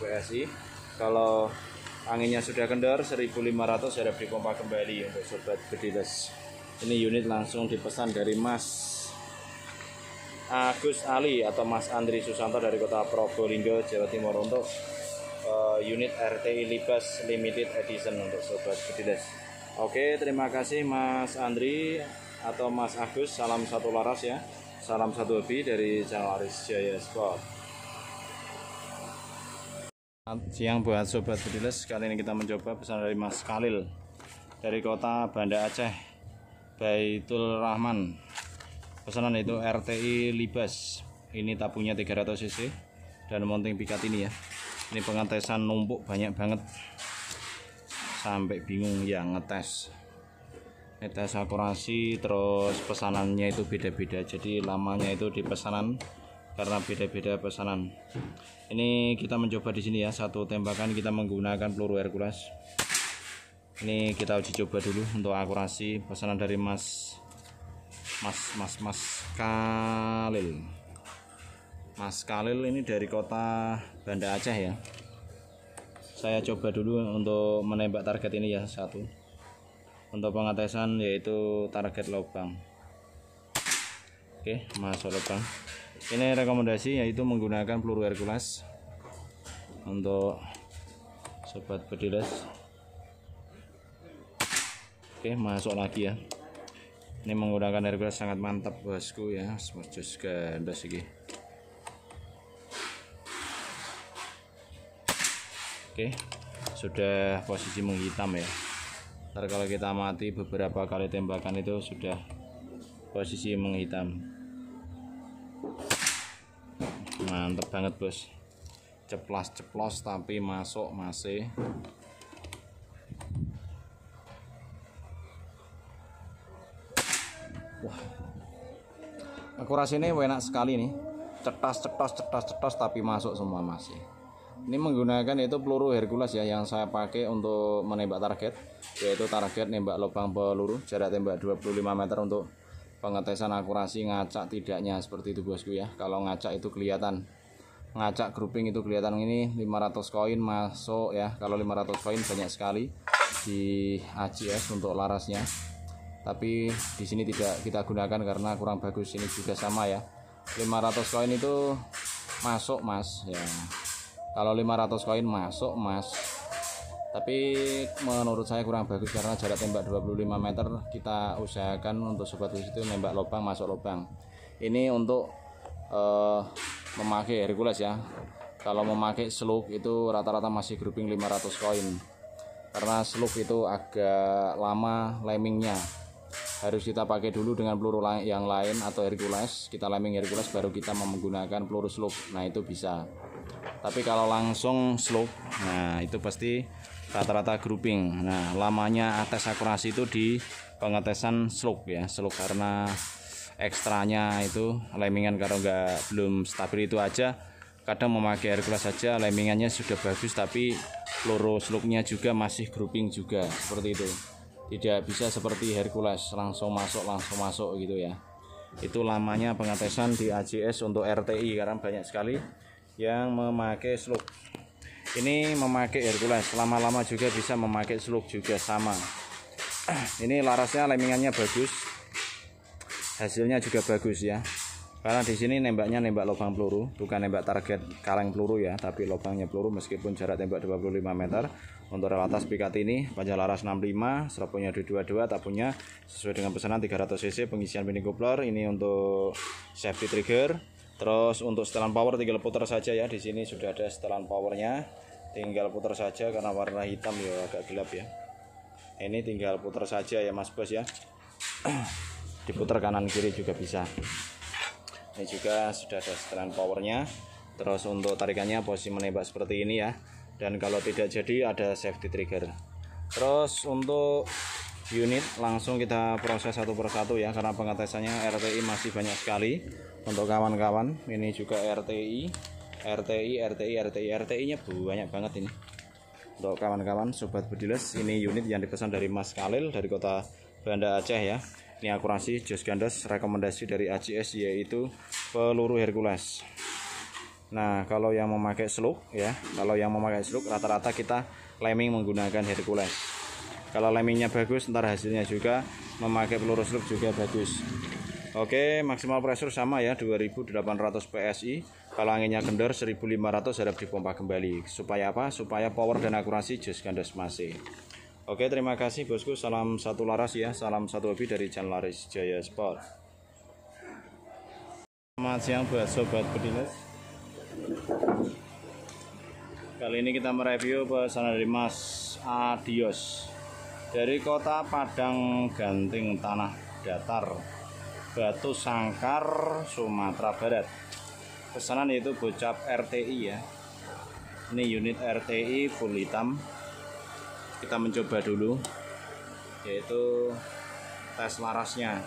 PSI kalau anginnya sudah kendor 1500 harap dipompa kembali untuk sobat bediles ini unit langsung dipesan dari mas Agus Ali atau Mas Andri Susanto dari Kota Probolinggo, Jawa Timur untuk uh, unit RTI Libas Limited Edition untuk sobat Bedides. Oke, terima kasih Mas Andri atau Mas Agus. Salam satu laras ya. Salam satu hobi dari channel Aris Jaya Sport. Selamat siang buat sobat Bedides. Kali ini kita mencoba pesan dari Mas Khalil dari kota Banda Aceh, Baitul Rahman pesanan itu RTI Libas ini tabungnya 300 cc dan mounting pikat ini ya ini pengetesan numpuk banyak banget sampai bingung ya ngetes ngetes akurasi terus pesanannya itu beda-beda jadi lamanya itu di pesanan karena beda-beda pesanan ini kita mencoba di sini ya satu tembakan kita menggunakan peluru Hercules ini kita uji coba dulu untuk akurasi pesanan dari Mas Mas Mas Mas Kalil Mas Kalil ini dari kota Banda Aceh ya saya coba dulu untuk menembak target ini ya satu untuk pengetesan yaitu target lubang oke masuk lubang ini rekomendasi yaitu menggunakan peluru Hercules untuk sobat pedilas. oke masuk lagi ya ini menggunakan airbrush sangat mantap bosku ya jus ganda segi oke sudah posisi menghitam ya ntar kalau kita mati beberapa kali tembakan itu sudah posisi menghitam mantap banget bos ceplas ceplos tapi masuk masih Wah. Aku ini enak sekali nih. Cetas, cetas, cetas, cetas tapi masuk semua masih. Ini menggunakan itu peluru Hercules ya yang saya pakai untuk menembak target, yaitu target nembak lubang peluru jarak tembak 25 meter untuk pengetesan akurasi ngacak tidaknya seperti itu bosku ya. Kalau ngacak itu kelihatan ngacak grouping itu kelihatan ini 500 koin masuk ya kalau 500 koin banyak sekali di ACS untuk larasnya tapi di sini tidak kita gunakan karena kurang bagus ini juga sama ya 500 koin itu masuk mas ya kalau 500 koin masuk mas tapi menurut saya kurang bagus karena jarak tembak 25 meter kita usahakan untuk sobat itu nembak lubang masuk lubang ini untuk uh, memakai Hercules ya kalau memakai seluk itu rata-rata masih grouping 500 koin karena seluk itu agak lama lemingnya harus kita pakai dulu dengan peluru yang lain atau Hercules kita laming Hercules baru kita menggunakan peluru slope nah itu bisa tapi kalau langsung slope nah itu pasti rata-rata grouping nah lamanya atas akurasi itu di pengetesan slope ya slope karena ekstranya itu lemingan kalau nggak belum stabil itu aja kadang memakai Hercules saja lemingannya sudah bagus tapi peluru slope juga masih grouping juga seperti itu tidak bisa seperti Hercules langsung masuk langsung masuk gitu ya itu lamanya pengetesan di ACS untuk RTI karena banyak sekali yang memakai slug ini memakai Hercules lama-lama juga bisa memakai slug juga sama ini larasnya lemingannya bagus hasilnya juga bagus ya karena di sini nembaknya nembak lubang peluru, bukan nembak target kaleng peluru ya, tapi lubangnya peluru meskipun jarak tembak 25 meter. Untuk relatas pikat ini panjang laras 65, serapunya 22, tabungnya sesuai dengan pesanan 300 cc, pengisian mini coupler ini untuk safety trigger. Terus untuk setelan power tinggal putar saja ya, di sini sudah ada setelan powernya. Tinggal putar saja karena warna hitam ya agak gelap ya. Ini tinggal putar saja ya Mas Bos ya. Diputar kanan kiri juga bisa ini juga sudah ada setelan powernya terus untuk tarikannya posisi menembak seperti ini ya dan kalau tidak jadi ada safety trigger terus untuk unit langsung kita proses satu persatu ya karena pengetesannya RTI masih banyak sekali untuk kawan-kawan ini juga RTI RTI RTI RTI RTI nya banyak banget ini untuk kawan-kawan sobat bediles ini unit yang dipesan dari Mas Kalil dari kota Banda Aceh ya ini akurasi jos gandos rekomendasi dari ACS yaitu peluru Hercules nah kalau yang memakai slug ya kalau yang memakai slug rata-rata kita leming menggunakan Hercules kalau lemingnya bagus ntar hasilnya juga memakai peluru slug juga bagus Oke, maksimal pressure sama ya 2800 PSI. Kalau anginnya kendor 1500 harap dipompa kembali. Supaya apa? Supaya power dan akurasi jus gandos masih. Oke, terima kasih bosku. Salam satu laras ya. Salam satu hobi dari Jan Laris Jaya Sport. Selamat siang buat sobat pedinas. Kali ini kita mereview pesanan dari Mas Adios dari kota Padang Ganting Tanah Datar Batu Sangkar Sumatera Barat. Pesanan itu bocap RTI ya. Ini unit RTI full hitam kita mencoba dulu yaitu tes larasnya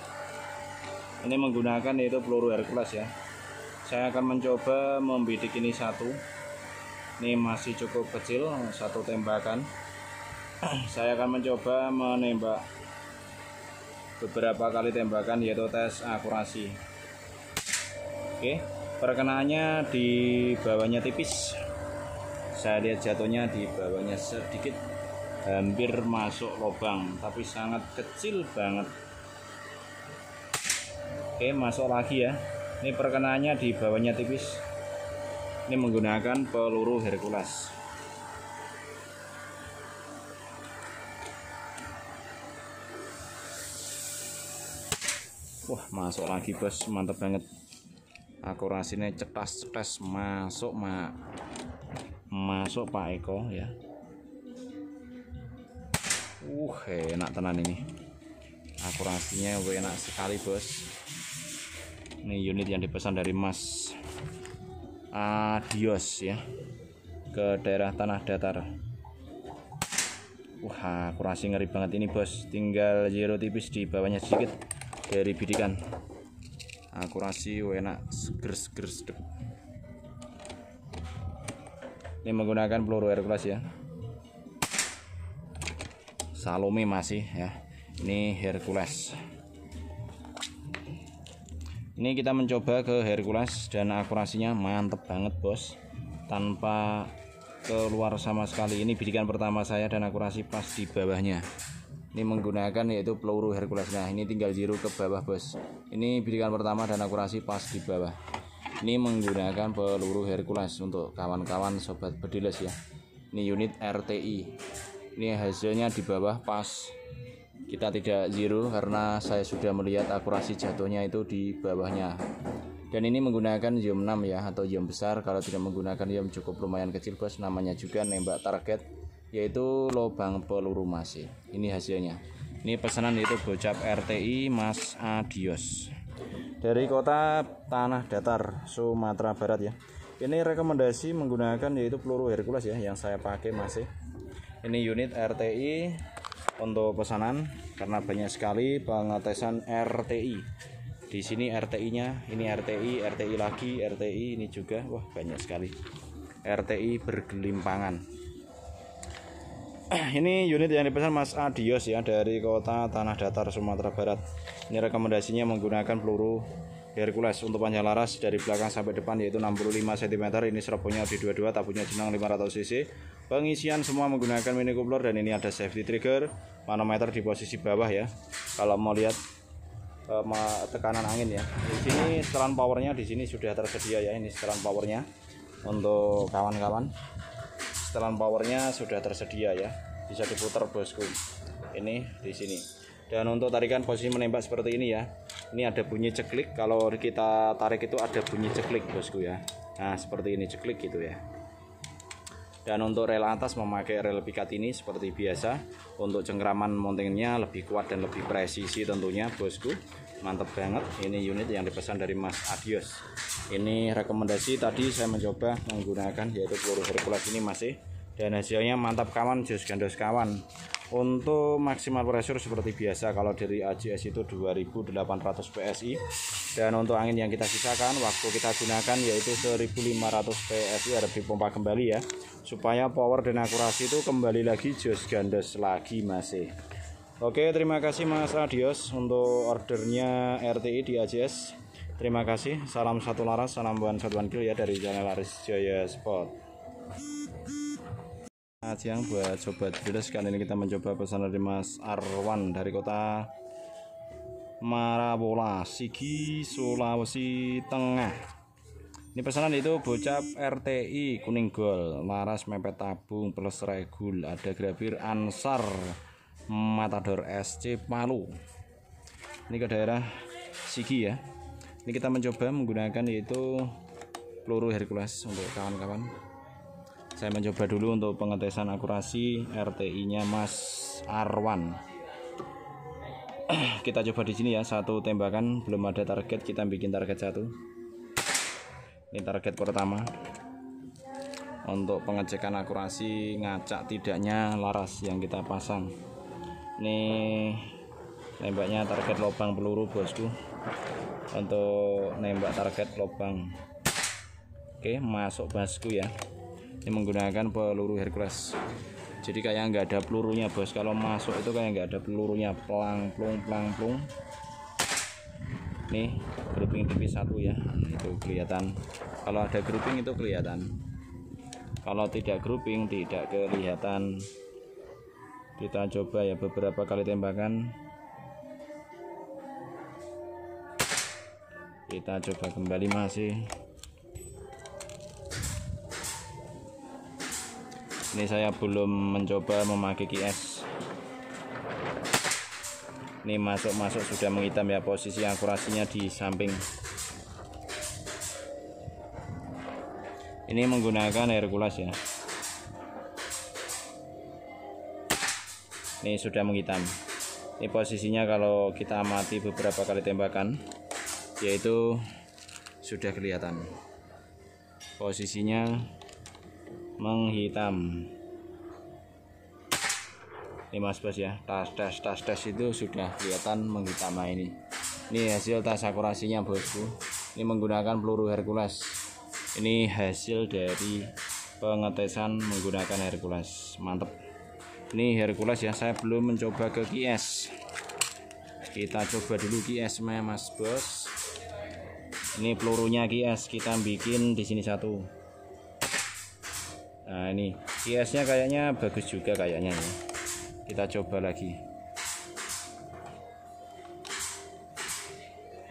ini menggunakan yaitu peluru Hercules ya saya akan mencoba membidik ini satu ini masih cukup kecil satu tembakan saya akan mencoba menembak beberapa kali tembakan yaitu tes akurasi oke perkenaannya di bawahnya tipis saya lihat jatuhnya di bawahnya sedikit hampir masuk lubang tapi sangat kecil banget oke masuk lagi ya ini perkenanya di bawahnya tipis ini menggunakan peluru Hercules wah masuk lagi bos mantap banget akurasinya cetas-cetas masuk ma masuk Pak Eko ya uh enak tenan ini akurasinya enak sekali bos ini unit yang dipesan dari mas adios ya ke daerah tanah datar wah akurasi ngeri banget ini bos tinggal zero tipis di bawahnya sedikit dari bidikan akurasi enak seger-seger ini menggunakan peluru Hercules ya Salome masih ya ini Hercules ini kita mencoba ke Hercules dan akurasinya mantep banget bos tanpa keluar sama sekali ini bidikan pertama saya dan akurasi pas di bawahnya ini menggunakan yaitu peluru Hercules nah ini tinggal jiru ke bawah bos ini bidikan pertama dan akurasi pas di bawah ini menggunakan peluru Hercules untuk kawan-kawan sobat bediles ya ini unit RTI ini hasilnya di bawah pas kita tidak zero karena saya sudah melihat akurasi jatuhnya itu di bawahnya dan ini menggunakan zoom 6 ya atau zoom besar kalau tidak menggunakan zoom cukup lumayan kecil bos namanya juga nembak target yaitu lubang peluru masih ini hasilnya ini pesanan itu bocap RTI Mas Adios dari kota Tanah Datar Sumatera Barat ya ini rekomendasi menggunakan yaitu peluru Hercules ya yang saya pakai masih ini unit RTI untuk pesanan karena banyak sekali pengetesan RTI di sini RTI nya ini RTI RTI lagi RTI ini juga wah banyak sekali RTI bergelimpangan ini unit yang dipesan Mas Adios ya dari kota Tanah Datar Sumatera Barat ini rekomendasinya menggunakan peluru Hercules untuk panjang laras dari belakang sampai depan yaitu 65 cm ini serobonya di 22 tabunya jenang 500 cc Pengisian semua menggunakan mini coupler dan ini ada safety trigger, manometer di posisi bawah ya. Kalau mau lihat e, tekanan angin ya. Di sini setelan powernya di sini sudah tersedia ya ini setelan powernya untuk kawan-kawan. Setelan powernya sudah tersedia ya. Bisa diputar bosku. Ini di sini. Dan untuk tarikan posisi menembak seperti ini ya. Ini ada bunyi ceklik kalau kita tarik itu ada bunyi ceklik bosku ya. Nah, seperti ini ceklik gitu ya. Dan untuk rel atas memakai rel pikat ini seperti biasa. Untuk cengkraman mountingnya lebih kuat dan lebih presisi tentunya bosku. Mantap banget. Ini unit yang dipesan dari Mas Adios. Ini rekomendasi tadi saya mencoba menggunakan yaitu peluru Hercules ini masih. Dan hasilnya mantap kawan, jus gandos kawan untuk maksimal pressure seperti biasa kalau dari AGS itu 2800 PSI dan untuk angin yang kita sisakan waktu kita gunakan yaitu 1500 PSI harap pompa kembali ya supaya power dan akurasi itu kembali lagi jos gandos lagi masih e. Oke terima kasih Mas Adios untuk ordernya RTI di AGS Terima kasih salam satu laras salam buan satuan kill ya dari channel Aris Jaya Sport Selamat siang buat sobat jelas kali ini kita mencoba pesan dari Mas Arwan dari kota Marabola Sigi Sulawesi Tengah ini pesanan itu bocap RTI kuning gol laras mepet tabung plus regul ada grafir Ansar Matador SC Palu ini ke daerah Sigi ya ini kita mencoba menggunakan yaitu peluru Hercules untuk kawan-kawan saya mencoba dulu untuk pengetesan akurasi RTI-nya Mas Arwan kita coba di sini ya satu tembakan belum ada target kita bikin target satu ini target pertama untuk pengecekan akurasi ngacak tidaknya laras yang kita pasang ini nembaknya target lubang peluru bosku untuk nembak target lubang oke masuk bosku ya ini menggunakan peluru Hercules jadi kayak nggak ada pelurunya bos kalau masuk itu kayak nggak ada pelurunya pelang plung pelang plung nih grouping tipis satu ya itu kelihatan kalau ada grouping itu kelihatan kalau tidak grouping tidak kelihatan kita coba ya beberapa kali tembakan kita coba kembali masih ini saya belum mencoba memakai QS ini masuk-masuk sudah menghitam ya posisi akurasinya di samping ini menggunakan Hercules ya ini sudah menghitam ini posisinya kalau kita amati beberapa kali tembakan yaitu sudah kelihatan posisinya menghitam Ini mas bos ya tas tas tas tas itu sudah kelihatan menghitam nah ini ini hasil tas akurasinya bosku ini menggunakan peluru Hercules ini hasil dari pengetesan menggunakan Hercules mantep ini Hercules ya saya belum mencoba ke QS. kita coba dulu kies mas bos ini pelurunya QS kita bikin di sini satu nah ini IS nya kayaknya bagus juga kayaknya ya kita coba lagi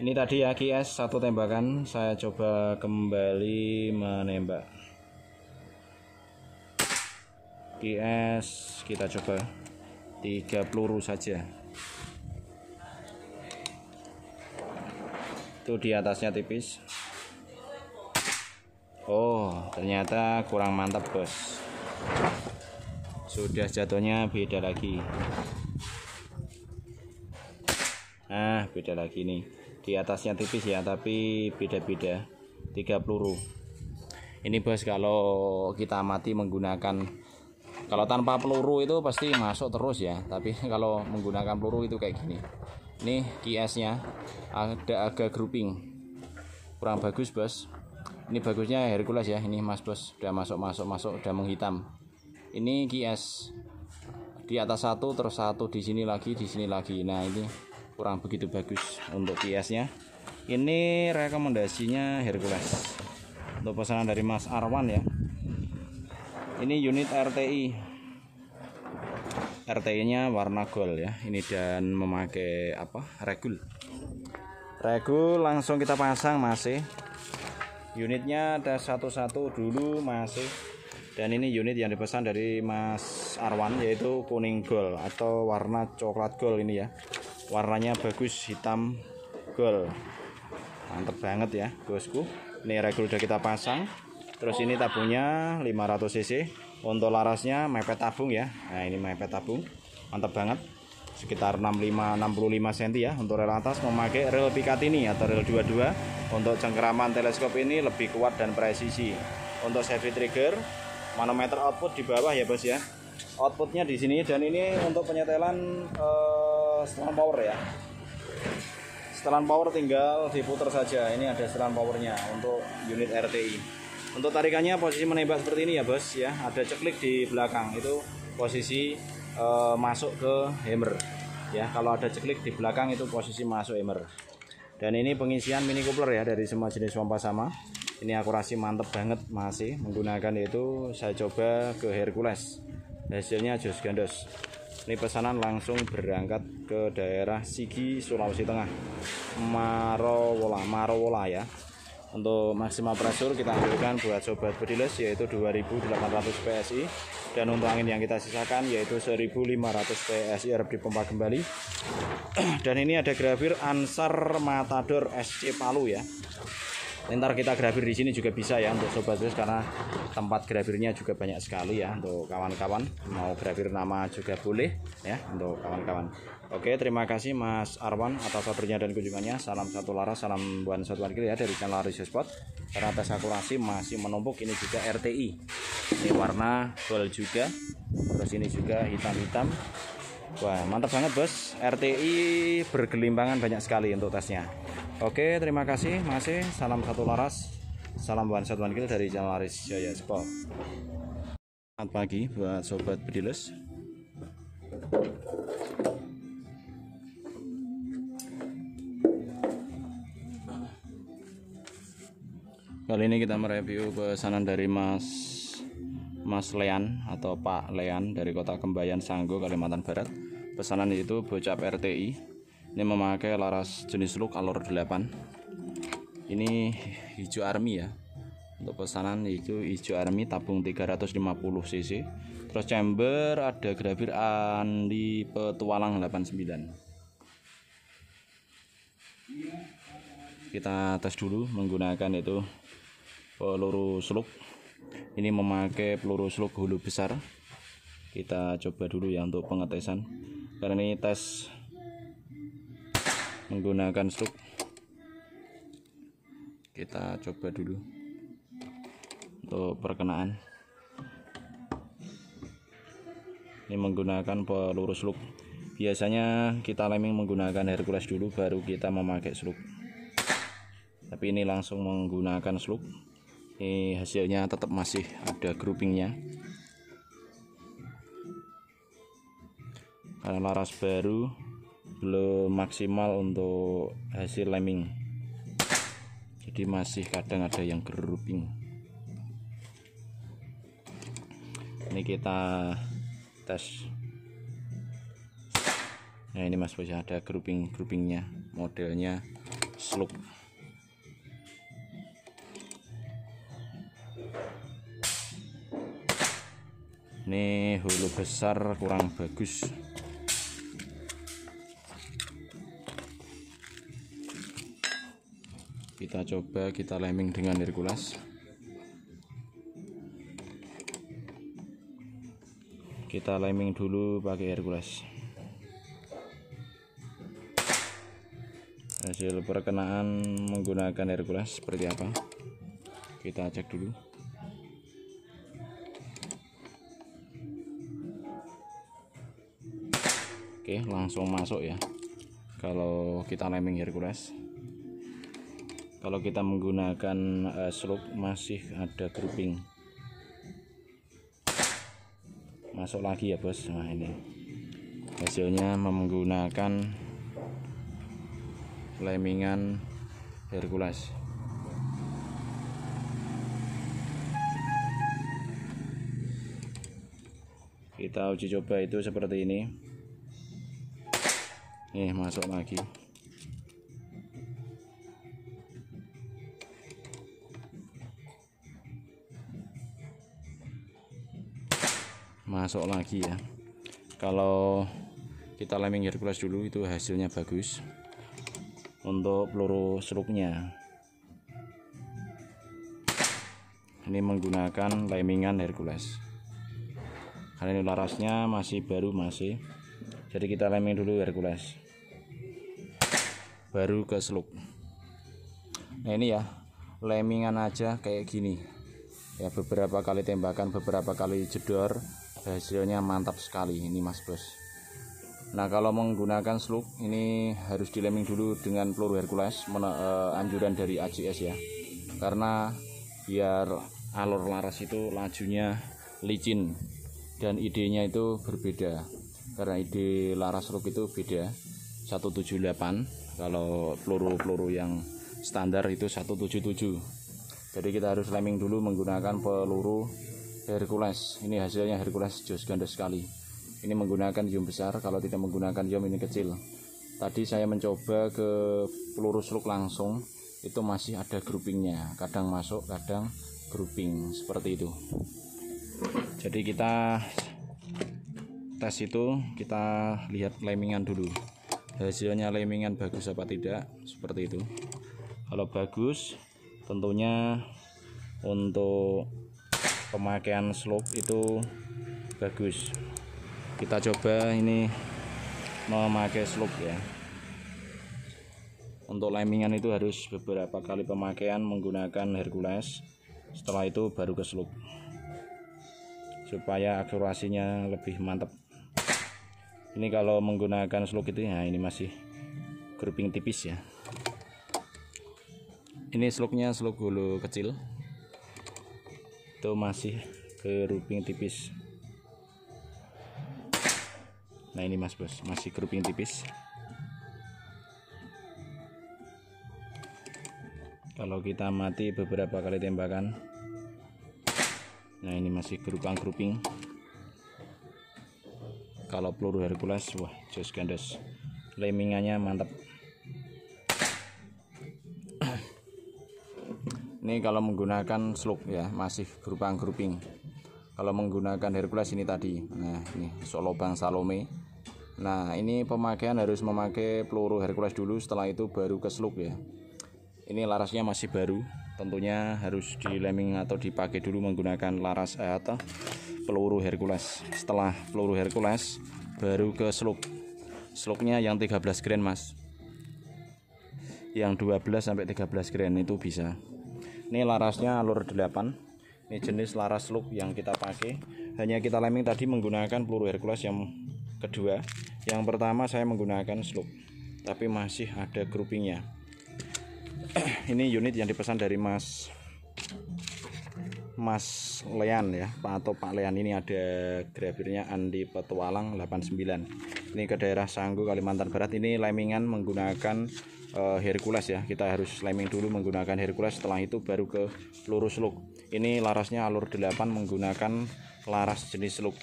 ini tadi ya KS satu tembakan saya coba kembali menembak KS kita coba tiga peluru saja itu di atasnya tipis Oh ternyata kurang mantap bos sudah jatuhnya beda lagi nah beda lagi nih di atasnya tipis ya tapi beda-beda tiga peluru ini bos kalau kita mati menggunakan kalau tanpa peluru itu pasti masuk terus ya tapi kalau menggunakan peluru itu kayak gini ini kiasnya ada agak grouping kurang bagus bos ini bagusnya Hercules ya ini mas bos udah masuk masuk masuk udah menghitam ini kias di atas satu terus satu di sini lagi di sini lagi nah ini kurang begitu bagus untuk kiasnya ini rekomendasinya Hercules untuk pesanan dari Mas Arwan ya ini unit RTI RTI nya warna gold ya ini dan memakai apa regul regul langsung kita pasang masih unitnya ada satu-satu dulu masih dan ini unit yang dipesan dari Mas Arwan yaitu kuning gold atau warna coklat gold ini ya warnanya bagus hitam gold mantep banget ya bosku ini regul udah kita pasang terus ini tabungnya 500 cc untuk larasnya mepet tabung ya nah ini mepet tabung mantap banget sekitar 65 65 cm ya untuk rel atas memakai rel pikat ini atau rel 22 untuk cengkeraman teleskop ini lebih kuat dan presisi untuk safety trigger manometer output di bawah ya bos ya outputnya di sini dan ini untuk penyetelan uh, setelan power ya setelan power tinggal diputar saja ini ada setelan powernya untuk unit RTI untuk tarikannya posisi menembak seperti ini ya bos ya ada ceklik di belakang itu posisi e, masuk ke hammer ya kalau ada ceklik di belakang itu posisi masuk hammer dan ini pengisian mini coupler ya dari semua jenis pompa sama ini akurasi mantep banget masih menggunakan itu saya coba ke Hercules hasilnya jos gandos ini pesanan langsung berangkat ke daerah Sigi Sulawesi Tengah Marowola Marowola ya untuk maksimal pressure kita ambilkan buat sobat bediles yaitu 2800 PSI dan untuk angin yang kita sisakan yaitu 1500 PSI harap dipompa kembali dan ini ada grafir Ansar Matador SC Palu ya ntar kita grafir di sini juga bisa ya untuk sobat bediles karena tempat grafirnya juga banyak sekali ya untuk kawan-kawan mau grafir nama juga boleh ya untuk kawan-kawan Oke, terima kasih Mas Arwan atas ordernya dan kunjungannya. Salam satu laras, salam buan satu wakil ya dari channel Aris Spot. Karena tes akurasi masih menumpuk ini juga RTI. Ini warna gold juga. Terus ini juga hitam-hitam. Wah, mantap banget, Bos. RTI bergelimbangan banyak sekali untuk tesnya. Oke, terima kasih. Masih salam satu laras. Salam buan satu wakil dari channel Aris Jaya Spot. Selamat pagi buat sobat pediles. Kali ini kita mereview pesanan dari Mas Mas Lean atau Pak Lean dari Kota Kembayan Sanggo Kalimantan Barat. Pesanan itu bocap RTI. Ini memakai laras jenis luk alur 8. Ini hijau army ya. Untuk pesanan itu hijau army tabung 350 cc. Terus chamber ada grafir Andi Petualang 89. Kita tes dulu menggunakan itu peluru slug ini memakai peluru slug hulu besar kita coba dulu ya untuk pengetesan karena ini tes menggunakan slug kita coba dulu untuk perkenaan ini menggunakan peluru slug biasanya kita leming menggunakan Hercules dulu baru kita memakai slug tapi ini langsung menggunakan slug ini eh, hasilnya tetap masih ada groupingnya karena laras baru belum maksimal untuk hasil lemming jadi masih kadang ada yang grouping ini kita tes nah ini mas bisa ada grouping groupingnya modelnya slope ini hulu besar kurang bagus kita coba kita leming dengan Hercules kita leming dulu pakai Hercules hasil perkenaan menggunakan Hercules seperti apa kita cek dulu Oke langsung masuk ya kalau kita leming Hercules kalau kita menggunakan uh, slope masih ada grouping masuk lagi ya bos nah ini hasilnya menggunakan lemingan Hercules kita uji coba itu seperti ini nih eh, masuk lagi masuk lagi ya kalau kita leming Hercules dulu itu hasilnya bagus untuk peluru struknya ini menggunakan lemingan Hercules karena ini larasnya masih baru masih jadi kita leming dulu Hercules baru ke sluk nah ini ya lemingan aja kayak gini ya beberapa kali tembakan beberapa kali jedor hasilnya mantap sekali ini mas bos nah kalau menggunakan sluk ini harus dileming dulu dengan peluru hercules uh, anjuran dari ACS ya karena biar alur laras itu lajunya licin dan idenya itu berbeda karena ide laras sluk itu beda 178 kalau peluru-peluru yang standar itu 177 jadi kita harus lemming dulu menggunakan peluru Hercules ini hasilnya Hercules jos ganda sekali ini menggunakan zoom besar kalau tidak menggunakan zoom ini kecil tadi saya mencoba ke peluru sluk langsung itu masih ada groupingnya kadang masuk kadang grouping seperti itu jadi kita tes itu kita lihat lemingan dulu hasilnya lemingan bagus apa tidak seperti itu kalau bagus tentunya untuk pemakaian slope itu bagus kita coba ini memakai slope ya untuk lemingan itu harus beberapa kali pemakaian menggunakan Hercules setelah itu baru ke slope supaya akurasinya lebih mantap ini kalau menggunakan slug itu ya ini masih grouping tipis ya ini slugnya slug hulu kecil itu masih grouping tipis nah ini mas bos masih grouping tipis kalau kita mati beberapa kali tembakan nah ini masih gerupang -grouping kalau peluru Hercules wah jos gandos lemingannya mantap ini kalau menggunakan slope ya masih gerupang grouping kalau menggunakan Hercules ini tadi nah ini solo bang Salome nah ini pemakaian harus memakai peluru Hercules dulu setelah itu baru ke slope ya ini larasnya masih baru tentunya harus dileming atau dipakai dulu menggunakan laras eh, atau peluru Hercules setelah peluru Hercules baru ke slug slugnya yang 13 grain mas yang 12 sampai 13 grain itu bisa ini larasnya alur 8 ini jenis laras slug yang kita pakai hanya kita leming tadi menggunakan peluru Hercules yang kedua yang pertama saya menggunakan slug tapi masih ada groupingnya ini unit yang dipesan dari mas Mas Lean ya Pak atau Pak Lean ini ada grabirnya Andi Petualang 89 ini ke daerah Sanggu Kalimantan Barat ini lemingan menggunakan uh, Hercules ya kita harus leming dulu menggunakan Hercules setelah itu baru ke lurus look ini larasnya alur 8 menggunakan laras jenis look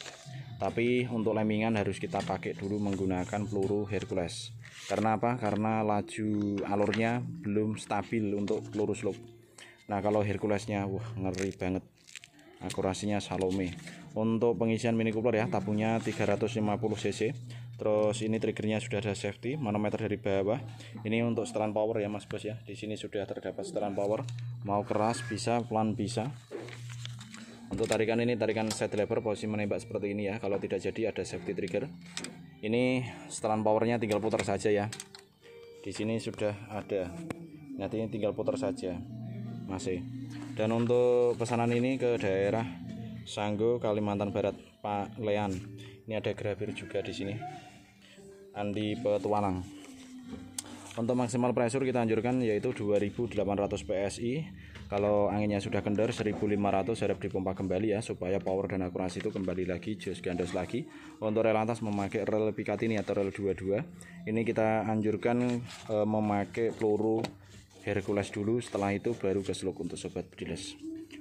tapi untuk lemingan harus kita pakai dulu menggunakan peluru Hercules karena apa karena laju alurnya belum stabil untuk peluru slope Nah kalau Herculesnya wah ngeri banget akurasinya Salome untuk pengisian mini cooler ya tabungnya 350 cc terus ini triggernya sudah ada safety manometer dari bawah ini untuk setelan power ya mas bos ya di sini sudah terdapat setelan power mau keras bisa pelan bisa untuk tarikan ini tarikan set lever posisi menembak seperti ini ya kalau tidak jadi ada safety trigger ini setelan powernya tinggal putar saja ya di sini sudah ada nanti tinggal putar saja masih dan untuk pesanan ini ke daerah Sanggo Kalimantan Barat Pak Lean ini ada grafir juga di sini andi petualang untuk maksimal pressure kita anjurkan yaitu 2800 PSI kalau anginnya sudah kendor 1500 harap dipompa kembali ya supaya power dan akurasi itu kembali lagi jos gandos lagi untuk rel atas memakai rel pikat ini atau rel 22 ini kita anjurkan e, memakai peluru Hercules dulu setelah itu baru ke Gaslok untuk sobat bediles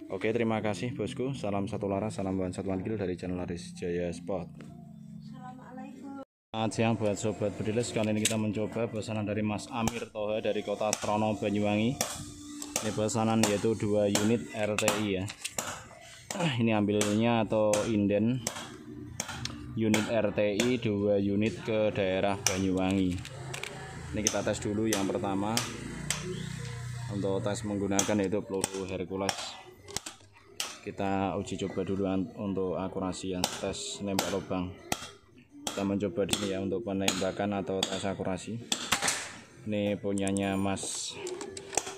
Oke terima kasih bosku salam satu laras salam bahan satu wankil dari channel Laris Jaya Sport Selamat siang buat sobat bediles kali ini kita mencoba pesanan dari Mas Amir Toha dari kota Trono Banyuwangi ini pesanan yaitu dua unit RTI ya ini ambilnya atau inden unit RTI dua unit ke daerah Banyuwangi ini kita tes dulu yang pertama untuk tes menggunakan itu peluru Hercules kita uji coba dulu untuk akurasi yang tes nembak lubang kita mencoba ini ya untuk penembakan atau tes akurasi ini punyanya Mas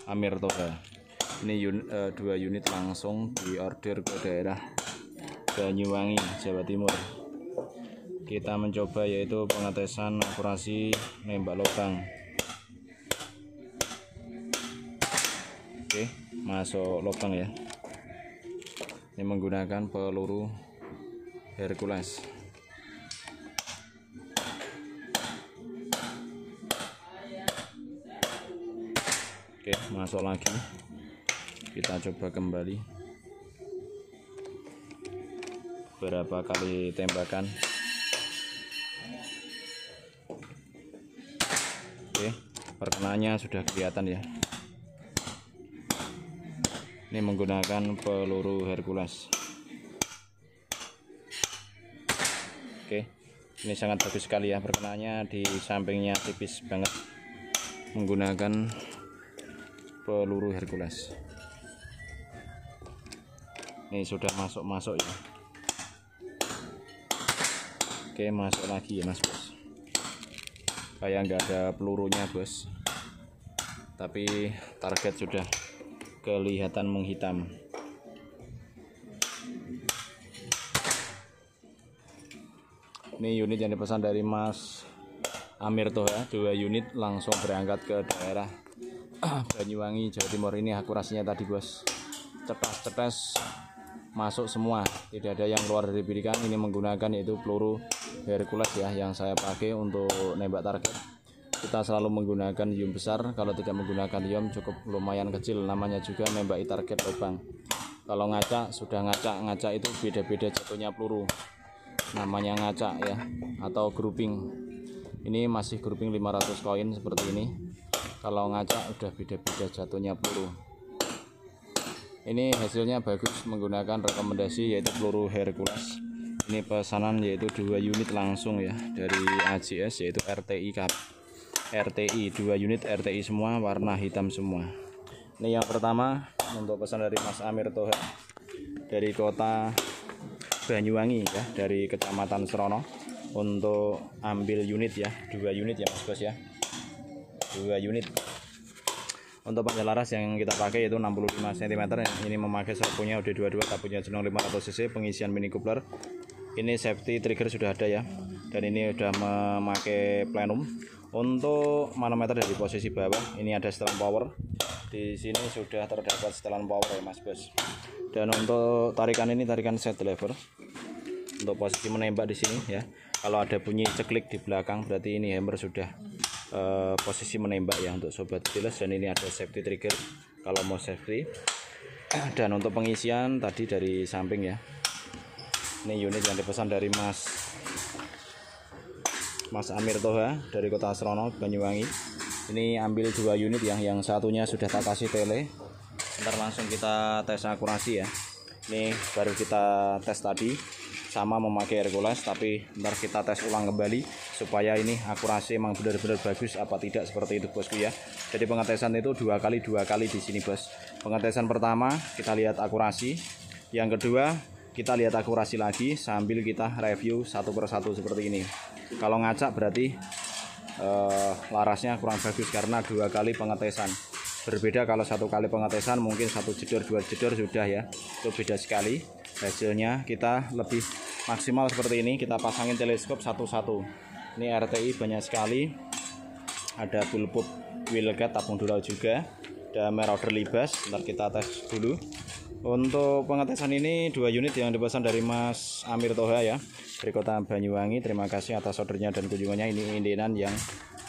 Amir Toha ini un, e, eh, dua unit langsung di order ke daerah Banyuwangi Jawa Timur kita mencoba yaitu pengetesan akurasi nembak lubang masuk lubang ya ini menggunakan peluru Hercules oke masuk lagi kita coba kembali berapa kali tembakan oke perkenanya sudah kelihatan ya ini menggunakan peluru Hercules oke ini sangat bagus sekali ya perkenanya di sampingnya tipis banget menggunakan peluru Hercules ini sudah masuk-masuk ya oke masuk lagi ya mas bos kayak nggak ada pelurunya bos tapi target sudah kelihatan menghitam ini unit yang dipesan dari Mas Amir Toh ya dua unit langsung berangkat ke daerah Banyuwangi Jawa Timur ini akurasinya tadi bos cetas-cetas masuk semua tidak ada yang keluar dari bidikan ini menggunakan yaitu peluru Hercules ya yang saya pakai untuk nembak target kita selalu menggunakan yum besar kalau tidak menggunakan yum cukup lumayan kecil namanya juga membaki target lubang kalau ngaca sudah ngaca ngaca itu beda-beda jatuhnya peluru namanya ngaca ya atau grouping ini masih grouping 500 koin seperti ini kalau ngaca udah beda-beda jatuhnya peluru ini hasilnya bagus menggunakan rekomendasi yaitu peluru Hercules ini pesanan yaitu dua unit langsung ya dari AJS yaitu RTI Cup RTI dua unit RTI semua warna hitam semua ini yang pertama untuk pesan dari Mas Amir Toha dari kota Banyuwangi ya dari kecamatan Serono untuk ambil unit ya dua unit ya Mas Bos ya dua unit untuk panjang laras yang kita pakai yaitu 65 cm ini memakai serpunya udah 22 punya jenong 500 cc pengisian mini coupler ini safety trigger sudah ada ya dan ini sudah memakai plenum untuk manometer dari posisi bawah, ini ada setelan power. Di sini sudah terdapat setelan power ya Mas Bos. Dan untuk tarikan ini tarikan set lever. Untuk posisi menembak di sini ya. Kalau ada bunyi ceklik di belakang berarti ini hammer sudah uh, posisi menembak ya untuk sobat jelas dan ini ada safety trigger kalau mau safety. Dan untuk pengisian tadi dari samping ya. Ini unit yang dipesan dari Mas Mas Amir Toha dari Kota Serono Banyuwangi. Ini ambil dua unit yang yang satunya sudah tak kasih tele. Ntar langsung kita tes akurasi ya. Ini baru kita tes tadi sama memakai Hercules tapi ntar kita tes ulang kembali supaya ini akurasi emang benar-benar bagus apa tidak seperti itu bosku ya jadi pengetesan itu dua kali dua kali di sini bos pengetesan pertama kita lihat akurasi yang kedua kita lihat akurasi lagi sambil kita review satu per satu seperti ini kalau ngacak berarti eh, larasnya kurang bagus karena dua kali pengetesan berbeda kalau satu kali pengetesan mungkin satu jedor dua jedor sudah ya itu beda sekali hasilnya kita lebih maksimal seperti ini kita pasangin teleskop satu-satu ini RTI banyak sekali ada bulbup wheel guard tabung dural juga ada meroder libas ntar kita tes dulu untuk pengetesan ini dua unit yang dipesan dari Mas Amir Toha ya dari kota Banyuwangi. Terima kasih atas ordernya dan kunjungannya. Ini indenan yang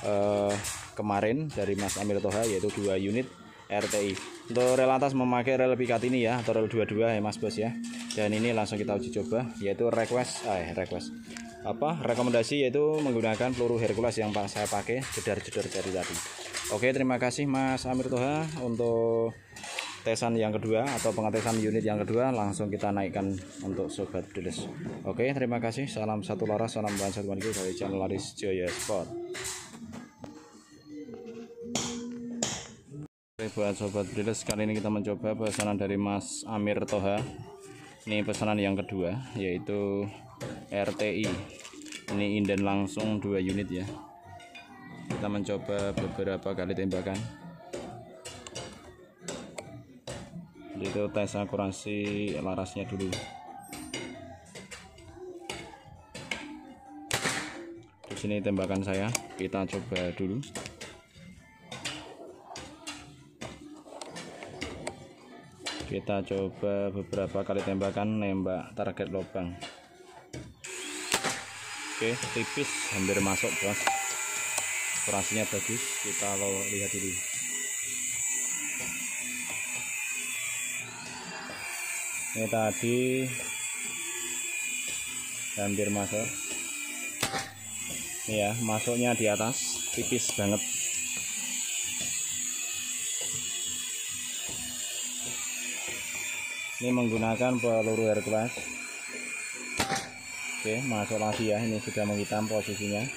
eh, kemarin dari Mas Amir Toha yaitu dua unit RTI. Untuk rel atas memakai rel pikat ini ya atau rel 22 ya Mas Bos ya. Dan ini langsung kita uji coba yaitu request eh request apa rekomendasi yaitu menggunakan peluru Hercules yang saya pakai jedar-jedar dari tadi. Oke, terima kasih Mas Amir Toha untuk tesan yang kedua atau pengetesan unit yang kedua langsung kita naikkan untuk sobat dedes oke terima kasih salam satu laras salam bahan satu dari channel laris joya sport Oke, buat sobat brilis kali ini kita mencoba pesanan dari Mas Amir Toha ini pesanan yang kedua yaitu RTI ini inden langsung dua unit ya kita mencoba beberapa kali tembakan itu tes akurasi larasnya dulu di sini tembakan saya kita coba dulu kita coba beberapa kali tembakan nembak target lubang oke tipis hampir masuk bos kurasinya bagus kita kalau lihat dulu ini tadi hampir masuk ini ya masuknya di atas tipis banget ini menggunakan peluru air Hercules oke masuk lagi ya ini sudah menghitam posisinya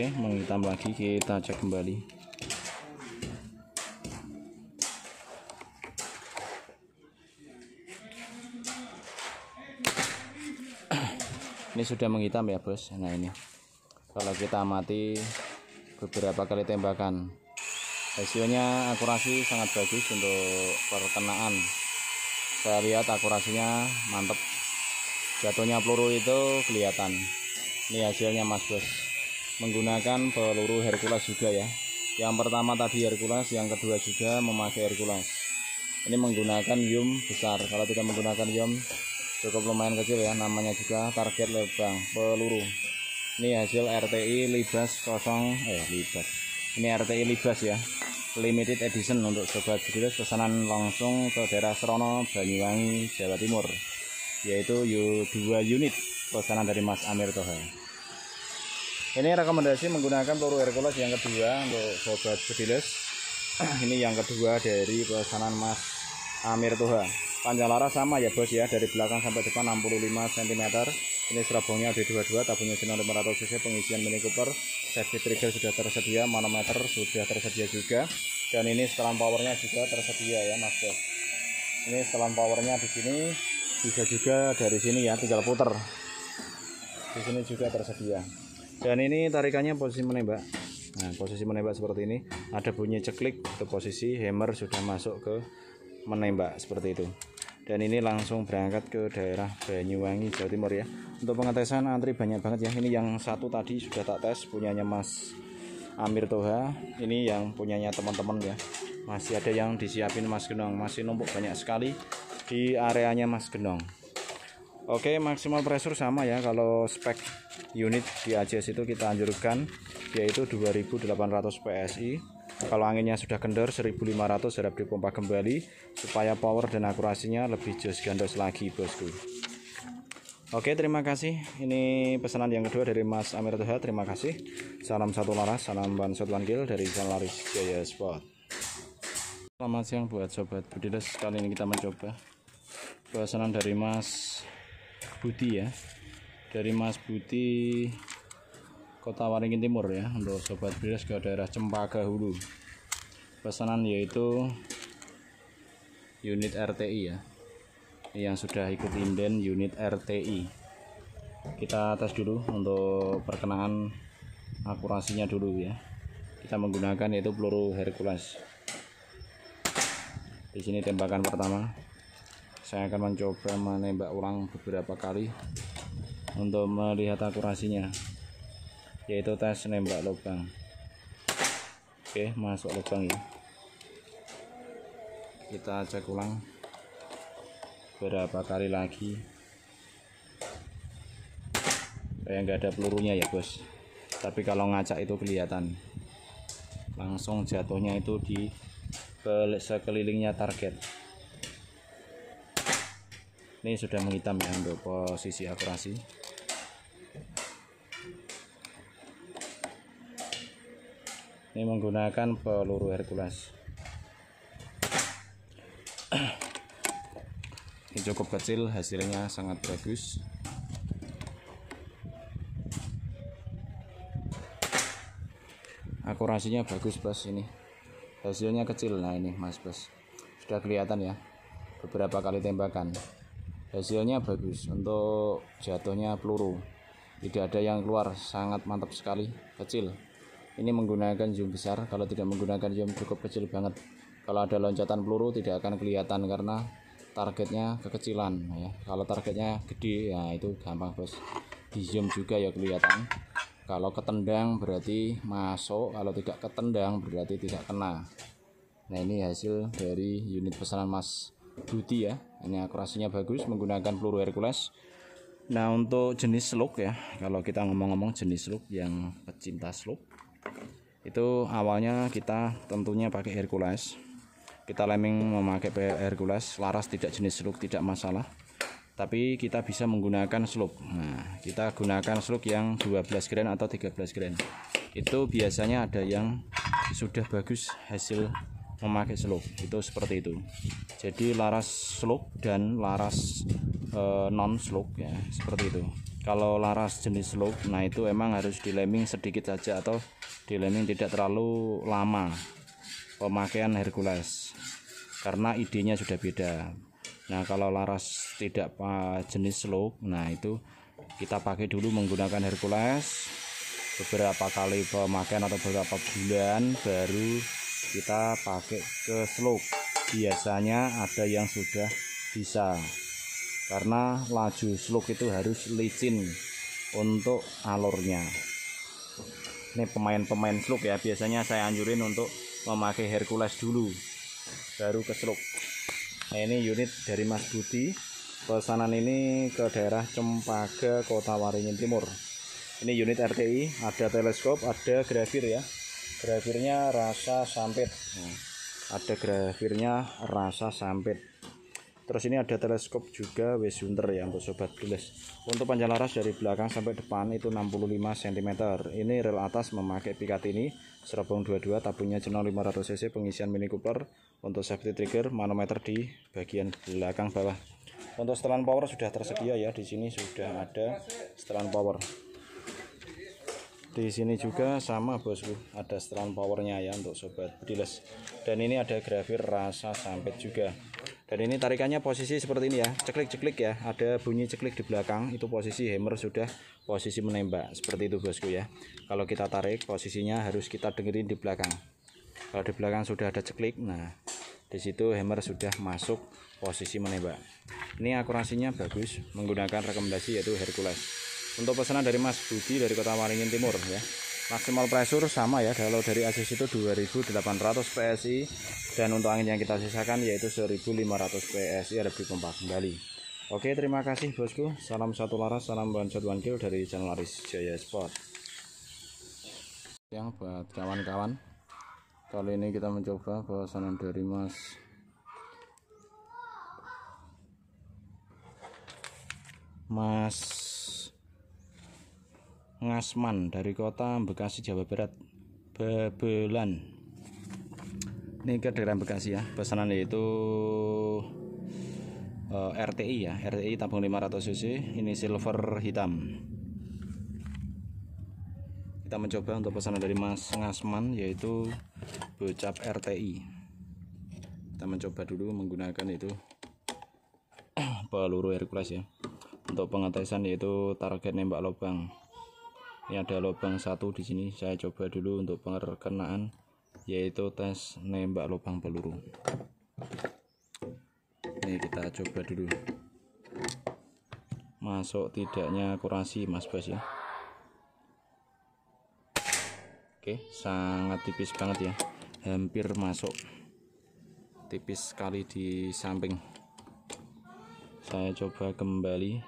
okay, menghitam lagi kita cek kembali. ini sudah menghitam ya, Bos. Nah, ini. Kalau kita mati beberapa kali tembakan. Hasilnya akurasi sangat bagus untuk perkenaan. Saya lihat akurasinya mantap. Jatuhnya peluru itu kelihatan. Ini hasilnya Mas Bos menggunakan peluru Hercules juga ya yang pertama tadi Hercules yang kedua juga memakai Hercules ini menggunakan yum besar kalau tidak menggunakan yum cukup lumayan kecil ya namanya juga target lubang peluru ini hasil RTI Libas kosong. eh Libas ini RTI Libas ya limited edition untuk sobat sekilas pesanan langsung ke daerah Serono Banyuwangi Jawa Timur yaitu 2 unit pesanan dari Mas Amir Toha ini rekomendasi menggunakan peluru Hercules yang kedua untuk sobat pediles ini yang kedua dari pesanan Mas Amir Toha. panjang laras sama ya bos ya dari belakang sampai depan 65 cm ini serabongnya dua-dua. tabungnya sinar 500 cc pengisian Mini Cooper safety trigger sudah tersedia manometer sudah tersedia juga dan ini setelan powernya juga tersedia ya mas bos ini setelan powernya di sini bisa juga dari sini ya tinggal putar. di sini juga tersedia dan ini tarikannya posisi menembak nah posisi menembak seperti ini ada bunyi ceklik ke posisi hammer sudah masuk ke menembak seperti itu dan ini langsung berangkat ke daerah Banyuwangi Jawa Timur ya untuk pengetesan antri banyak banget ya ini yang satu tadi sudah tak tes punyanya Mas Amir Toha ini yang punyanya teman-teman ya masih ada yang disiapin Mas Genong masih numpuk banyak sekali di areanya Mas Genong Oke maksimal pressure sama ya kalau spek unit di AJS itu kita anjurkan yaitu 2800 PSI kalau anginnya sudah kendor 1500 harap dipompa kembali supaya power dan akurasinya lebih jos gandos lagi bosku Oke terima kasih ini pesanan yang kedua dari Mas Amir Toha terima kasih salam satu laras salam ban satu dari dari Laris Jaya Sport Selamat siang buat sobat budiles kali ini kita mencoba pesanan dari Mas Budi ya dari Mas Budi Kota Waringin Timur ya untuk sobat Brilus ke daerah Cempaka Hulu pesanan yaitu unit RTI ya yang sudah ikut inden unit RTI kita tes dulu untuk perkenaan akurasinya dulu ya kita menggunakan yaitu peluru Hercules di sini tembakan pertama saya akan mencoba menembak ulang beberapa kali untuk melihat akurasinya yaitu tes nembak lubang oke masuk lubang ya kita cek ulang beberapa kali lagi kayak nggak ada pelurunya ya bos tapi kalau ngacak itu kelihatan langsung jatuhnya itu di sekelilingnya target ini sudah menghitam ya untuk posisi akurasi ini menggunakan peluru Hercules ini cukup kecil hasilnya sangat bagus akurasinya bagus bos ini hasilnya kecil nah ini mas bos sudah kelihatan ya beberapa kali tembakan hasilnya bagus untuk jatuhnya peluru tidak ada yang keluar sangat mantap sekali kecil ini menggunakan zoom besar kalau tidak menggunakan zoom cukup kecil banget kalau ada loncatan peluru tidak akan kelihatan karena targetnya kekecilan ya kalau targetnya gede ya itu gampang bos di zoom juga ya kelihatan kalau ketendang berarti masuk kalau tidak ketendang berarti tidak kena nah ini hasil dari unit pesanan mas duty ya ini akurasinya bagus menggunakan peluru Hercules nah untuk jenis slug ya kalau kita ngomong-ngomong jenis slug yang pecinta slug itu awalnya kita tentunya pakai Hercules kita lemming memakai Hercules laras tidak jenis slug tidak masalah tapi kita bisa menggunakan slug nah kita gunakan slug yang 12 grain atau 13 grain itu biasanya ada yang sudah bagus hasil memakai slope itu seperti itu jadi laras slope dan laras eh, non slope ya seperti itu kalau laras jenis slope nah itu emang harus dileming sedikit saja atau dileming tidak terlalu lama pemakaian Hercules karena idenya sudah beda nah kalau laras tidak eh, jenis slope nah itu kita pakai dulu menggunakan Hercules beberapa kali pemakaian atau beberapa bulan baru kita pakai ke slope biasanya ada yang sudah bisa karena laju slope itu harus licin untuk alurnya ini pemain-pemain slope ya biasanya saya anjurin untuk memakai Hercules dulu baru ke slope nah, ini unit dari Mas Budi pesanan ini ke daerah Cempaka Kota Waringin Timur ini unit RTI ada teleskop ada grafir ya grafirnya rasa sampit hmm. ada grafirnya rasa sampit terus ini ada teleskop juga Wesunter ya untuk sobat geles untuk panjang laras dari belakang sampai depan itu 65 cm ini rel atas memakai pikat ini serabung 22 tabungnya jenol 500 cc pengisian mini cooper untuk safety trigger manometer di bagian belakang bawah untuk setelan power sudah tersedia ya di sini sudah ada setelan power di sini juga sama bosku ada setelan powernya ya untuk sobat bediles dan ini ada grafir rasa sampit juga dan ini tarikannya posisi seperti ini ya ceklik-ceklik ya ada bunyi ceklik di belakang itu posisi hammer sudah posisi menembak seperti itu bosku ya kalau kita tarik posisinya harus kita dengerin di belakang kalau di belakang sudah ada ceklik nah di situ hammer sudah masuk posisi menembak ini akurasinya bagus menggunakan rekomendasi yaitu Hercules untuk pesanan dari Mas Budi dari Kota Waringin Timur ya maksimal pressure sama ya kalau dari asis itu 2800 PSI dan untuk angin yang kita sisakan yaitu 1500 PSI ada di pompa kembali oke terima kasih bosku salam satu laras salam ban one kill dari channel Laris Jaya Sport yang buat kawan-kawan kali ini kita mencoba pesanan dari Mas Mas Ngasman dari kota Bekasi Jawa Barat Bebelan ini ke daerah Bekasi ya pesanan yaitu uh, eh, RTI ya RTI tabung 500 cc ini silver hitam kita mencoba untuk pesanan dari Mas Ngasman yaitu bocap RTI kita mencoba dulu menggunakan itu peluru Hercules ya untuk pengetesan yaitu target nembak lubang ini ada lubang satu di sini saya coba dulu untuk pengerkenaan yaitu tes nembak lubang peluru ini kita coba dulu masuk tidaknya akurasi mas Bas ya oke sangat tipis banget ya hampir masuk tipis sekali di samping saya coba kembali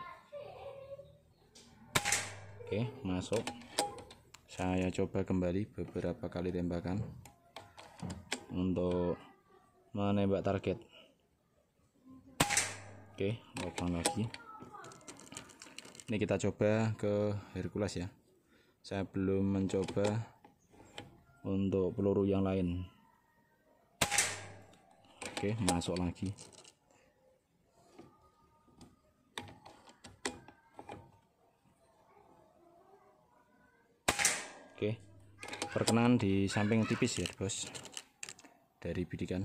Oke, masuk. Saya coba kembali beberapa kali tembakan untuk menembak target. Oke, lubang lagi. Ini kita coba ke Hercules ya. Saya belum mencoba untuk peluru yang lain. Oke, masuk lagi. perkenan di samping tipis ya bos dari bidikan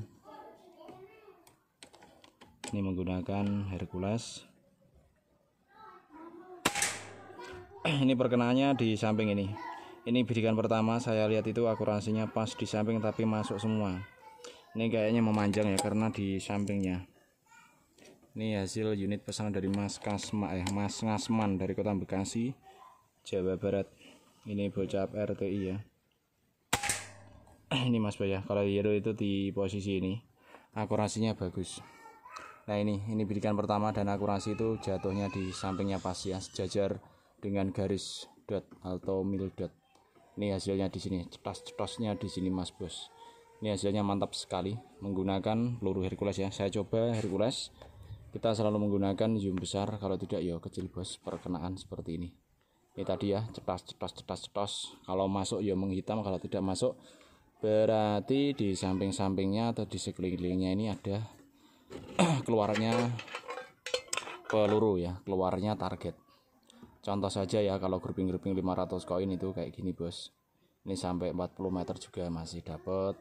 ini menggunakan Hercules ini perkenannya di samping ini ini bidikan pertama saya lihat itu akurasinya pas di samping tapi masuk semua ini kayaknya memanjang ya karena di sampingnya ini hasil unit pesanan dari Mas Kasma eh Mas Ngasman dari kota Bekasi Jawa Barat ini bocah RTI ya ini Mas Bayah ya kalau Hero itu di posisi ini akurasinya bagus nah ini ini bidikan pertama dan akurasi itu jatuhnya di sampingnya pas ya sejajar dengan garis dot atau mil dot ini hasilnya di sini cetas-cetasnya di sini Mas Bos ini hasilnya mantap sekali menggunakan peluru Hercules ya saya coba Hercules kita selalu menggunakan zoom besar kalau tidak ya kecil bos perkenaan seperti ini ini tadi ya cetas cetas cetas cetas kalau masuk ya menghitam kalau tidak masuk berarti di samping-sampingnya atau di sekelilingnya ini ada keluarnya peluru ya keluarnya target contoh saja ya kalau grouping-grouping 500 koin itu kayak gini bos ini sampai 40 meter juga masih dapat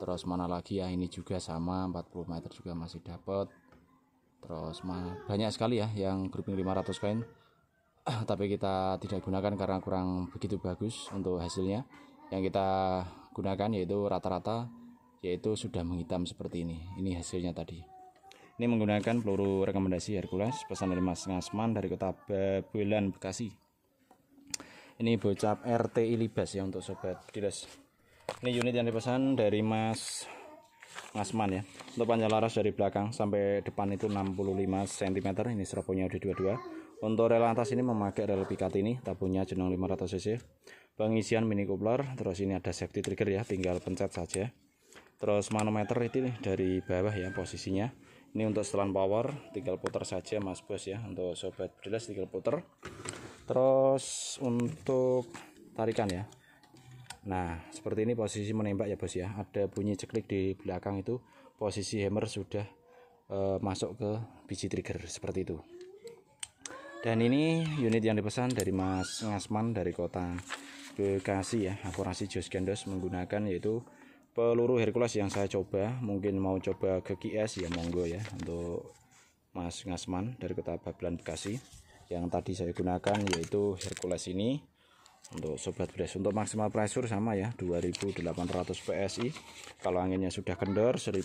terus mana lagi ya ini juga sama 40 meter juga masih dapat terus banyak sekali ya yang grouping 500 koin tapi kita tidak gunakan karena kurang begitu bagus untuk hasilnya yang kita gunakan yaitu rata-rata yaitu sudah menghitam seperti ini ini hasilnya tadi ini menggunakan peluru rekomendasi Hercules pesan dari Mas Ngasman dari kota Bulan Bekasi ini bocap RT Ilibas ya untuk sobat dilas ini unit yang dipesan dari Mas Ngasman ya untuk panjang laras dari belakang sampai depan itu 65 cm ini serapunya udah 22 untuk rel atas ini memakai rel pikat ini tabungnya jenong 500 cc pengisian mini coupler terus ini ada safety trigger ya tinggal pencet saja terus manometer itu dari bawah ya posisinya ini untuk setelan power tinggal putar saja mas bos ya untuk sobat brilas tinggal putar terus untuk tarikan ya nah seperti ini posisi menembak ya bos ya ada bunyi ceklik di belakang itu posisi hammer sudah e, masuk ke biji trigger seperti itu dan ini unit yang dipesan dari Mas Ngasman dari kota Bekasi ya akurasi Gendos menggunakan yaitu peluru Hercules yang saya coba mungkin mau coba ke QS ya monggo ya untuk Mas Ngasman dari Kota Babelan Bekasi yang tadi saya gunakan yaitu Hercules ini untuk sobat beras untuk maksimal pressure sama ya 2800 PSI kalau anginnya sudah kendor 1500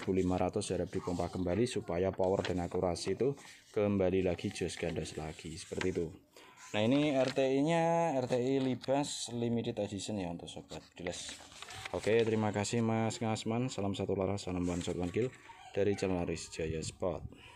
harap dipompa kembali supaya power dan akurasi itu kembali lagi jos gandas lagi seperti itu Nah ini RTI-nya RTI Libas Limited Edition ya untuk sobat jelas Oke terima kasih Mas Ngasman. Salam satu laras, salam bantuan shot dari Jalan aris Jaya Sport.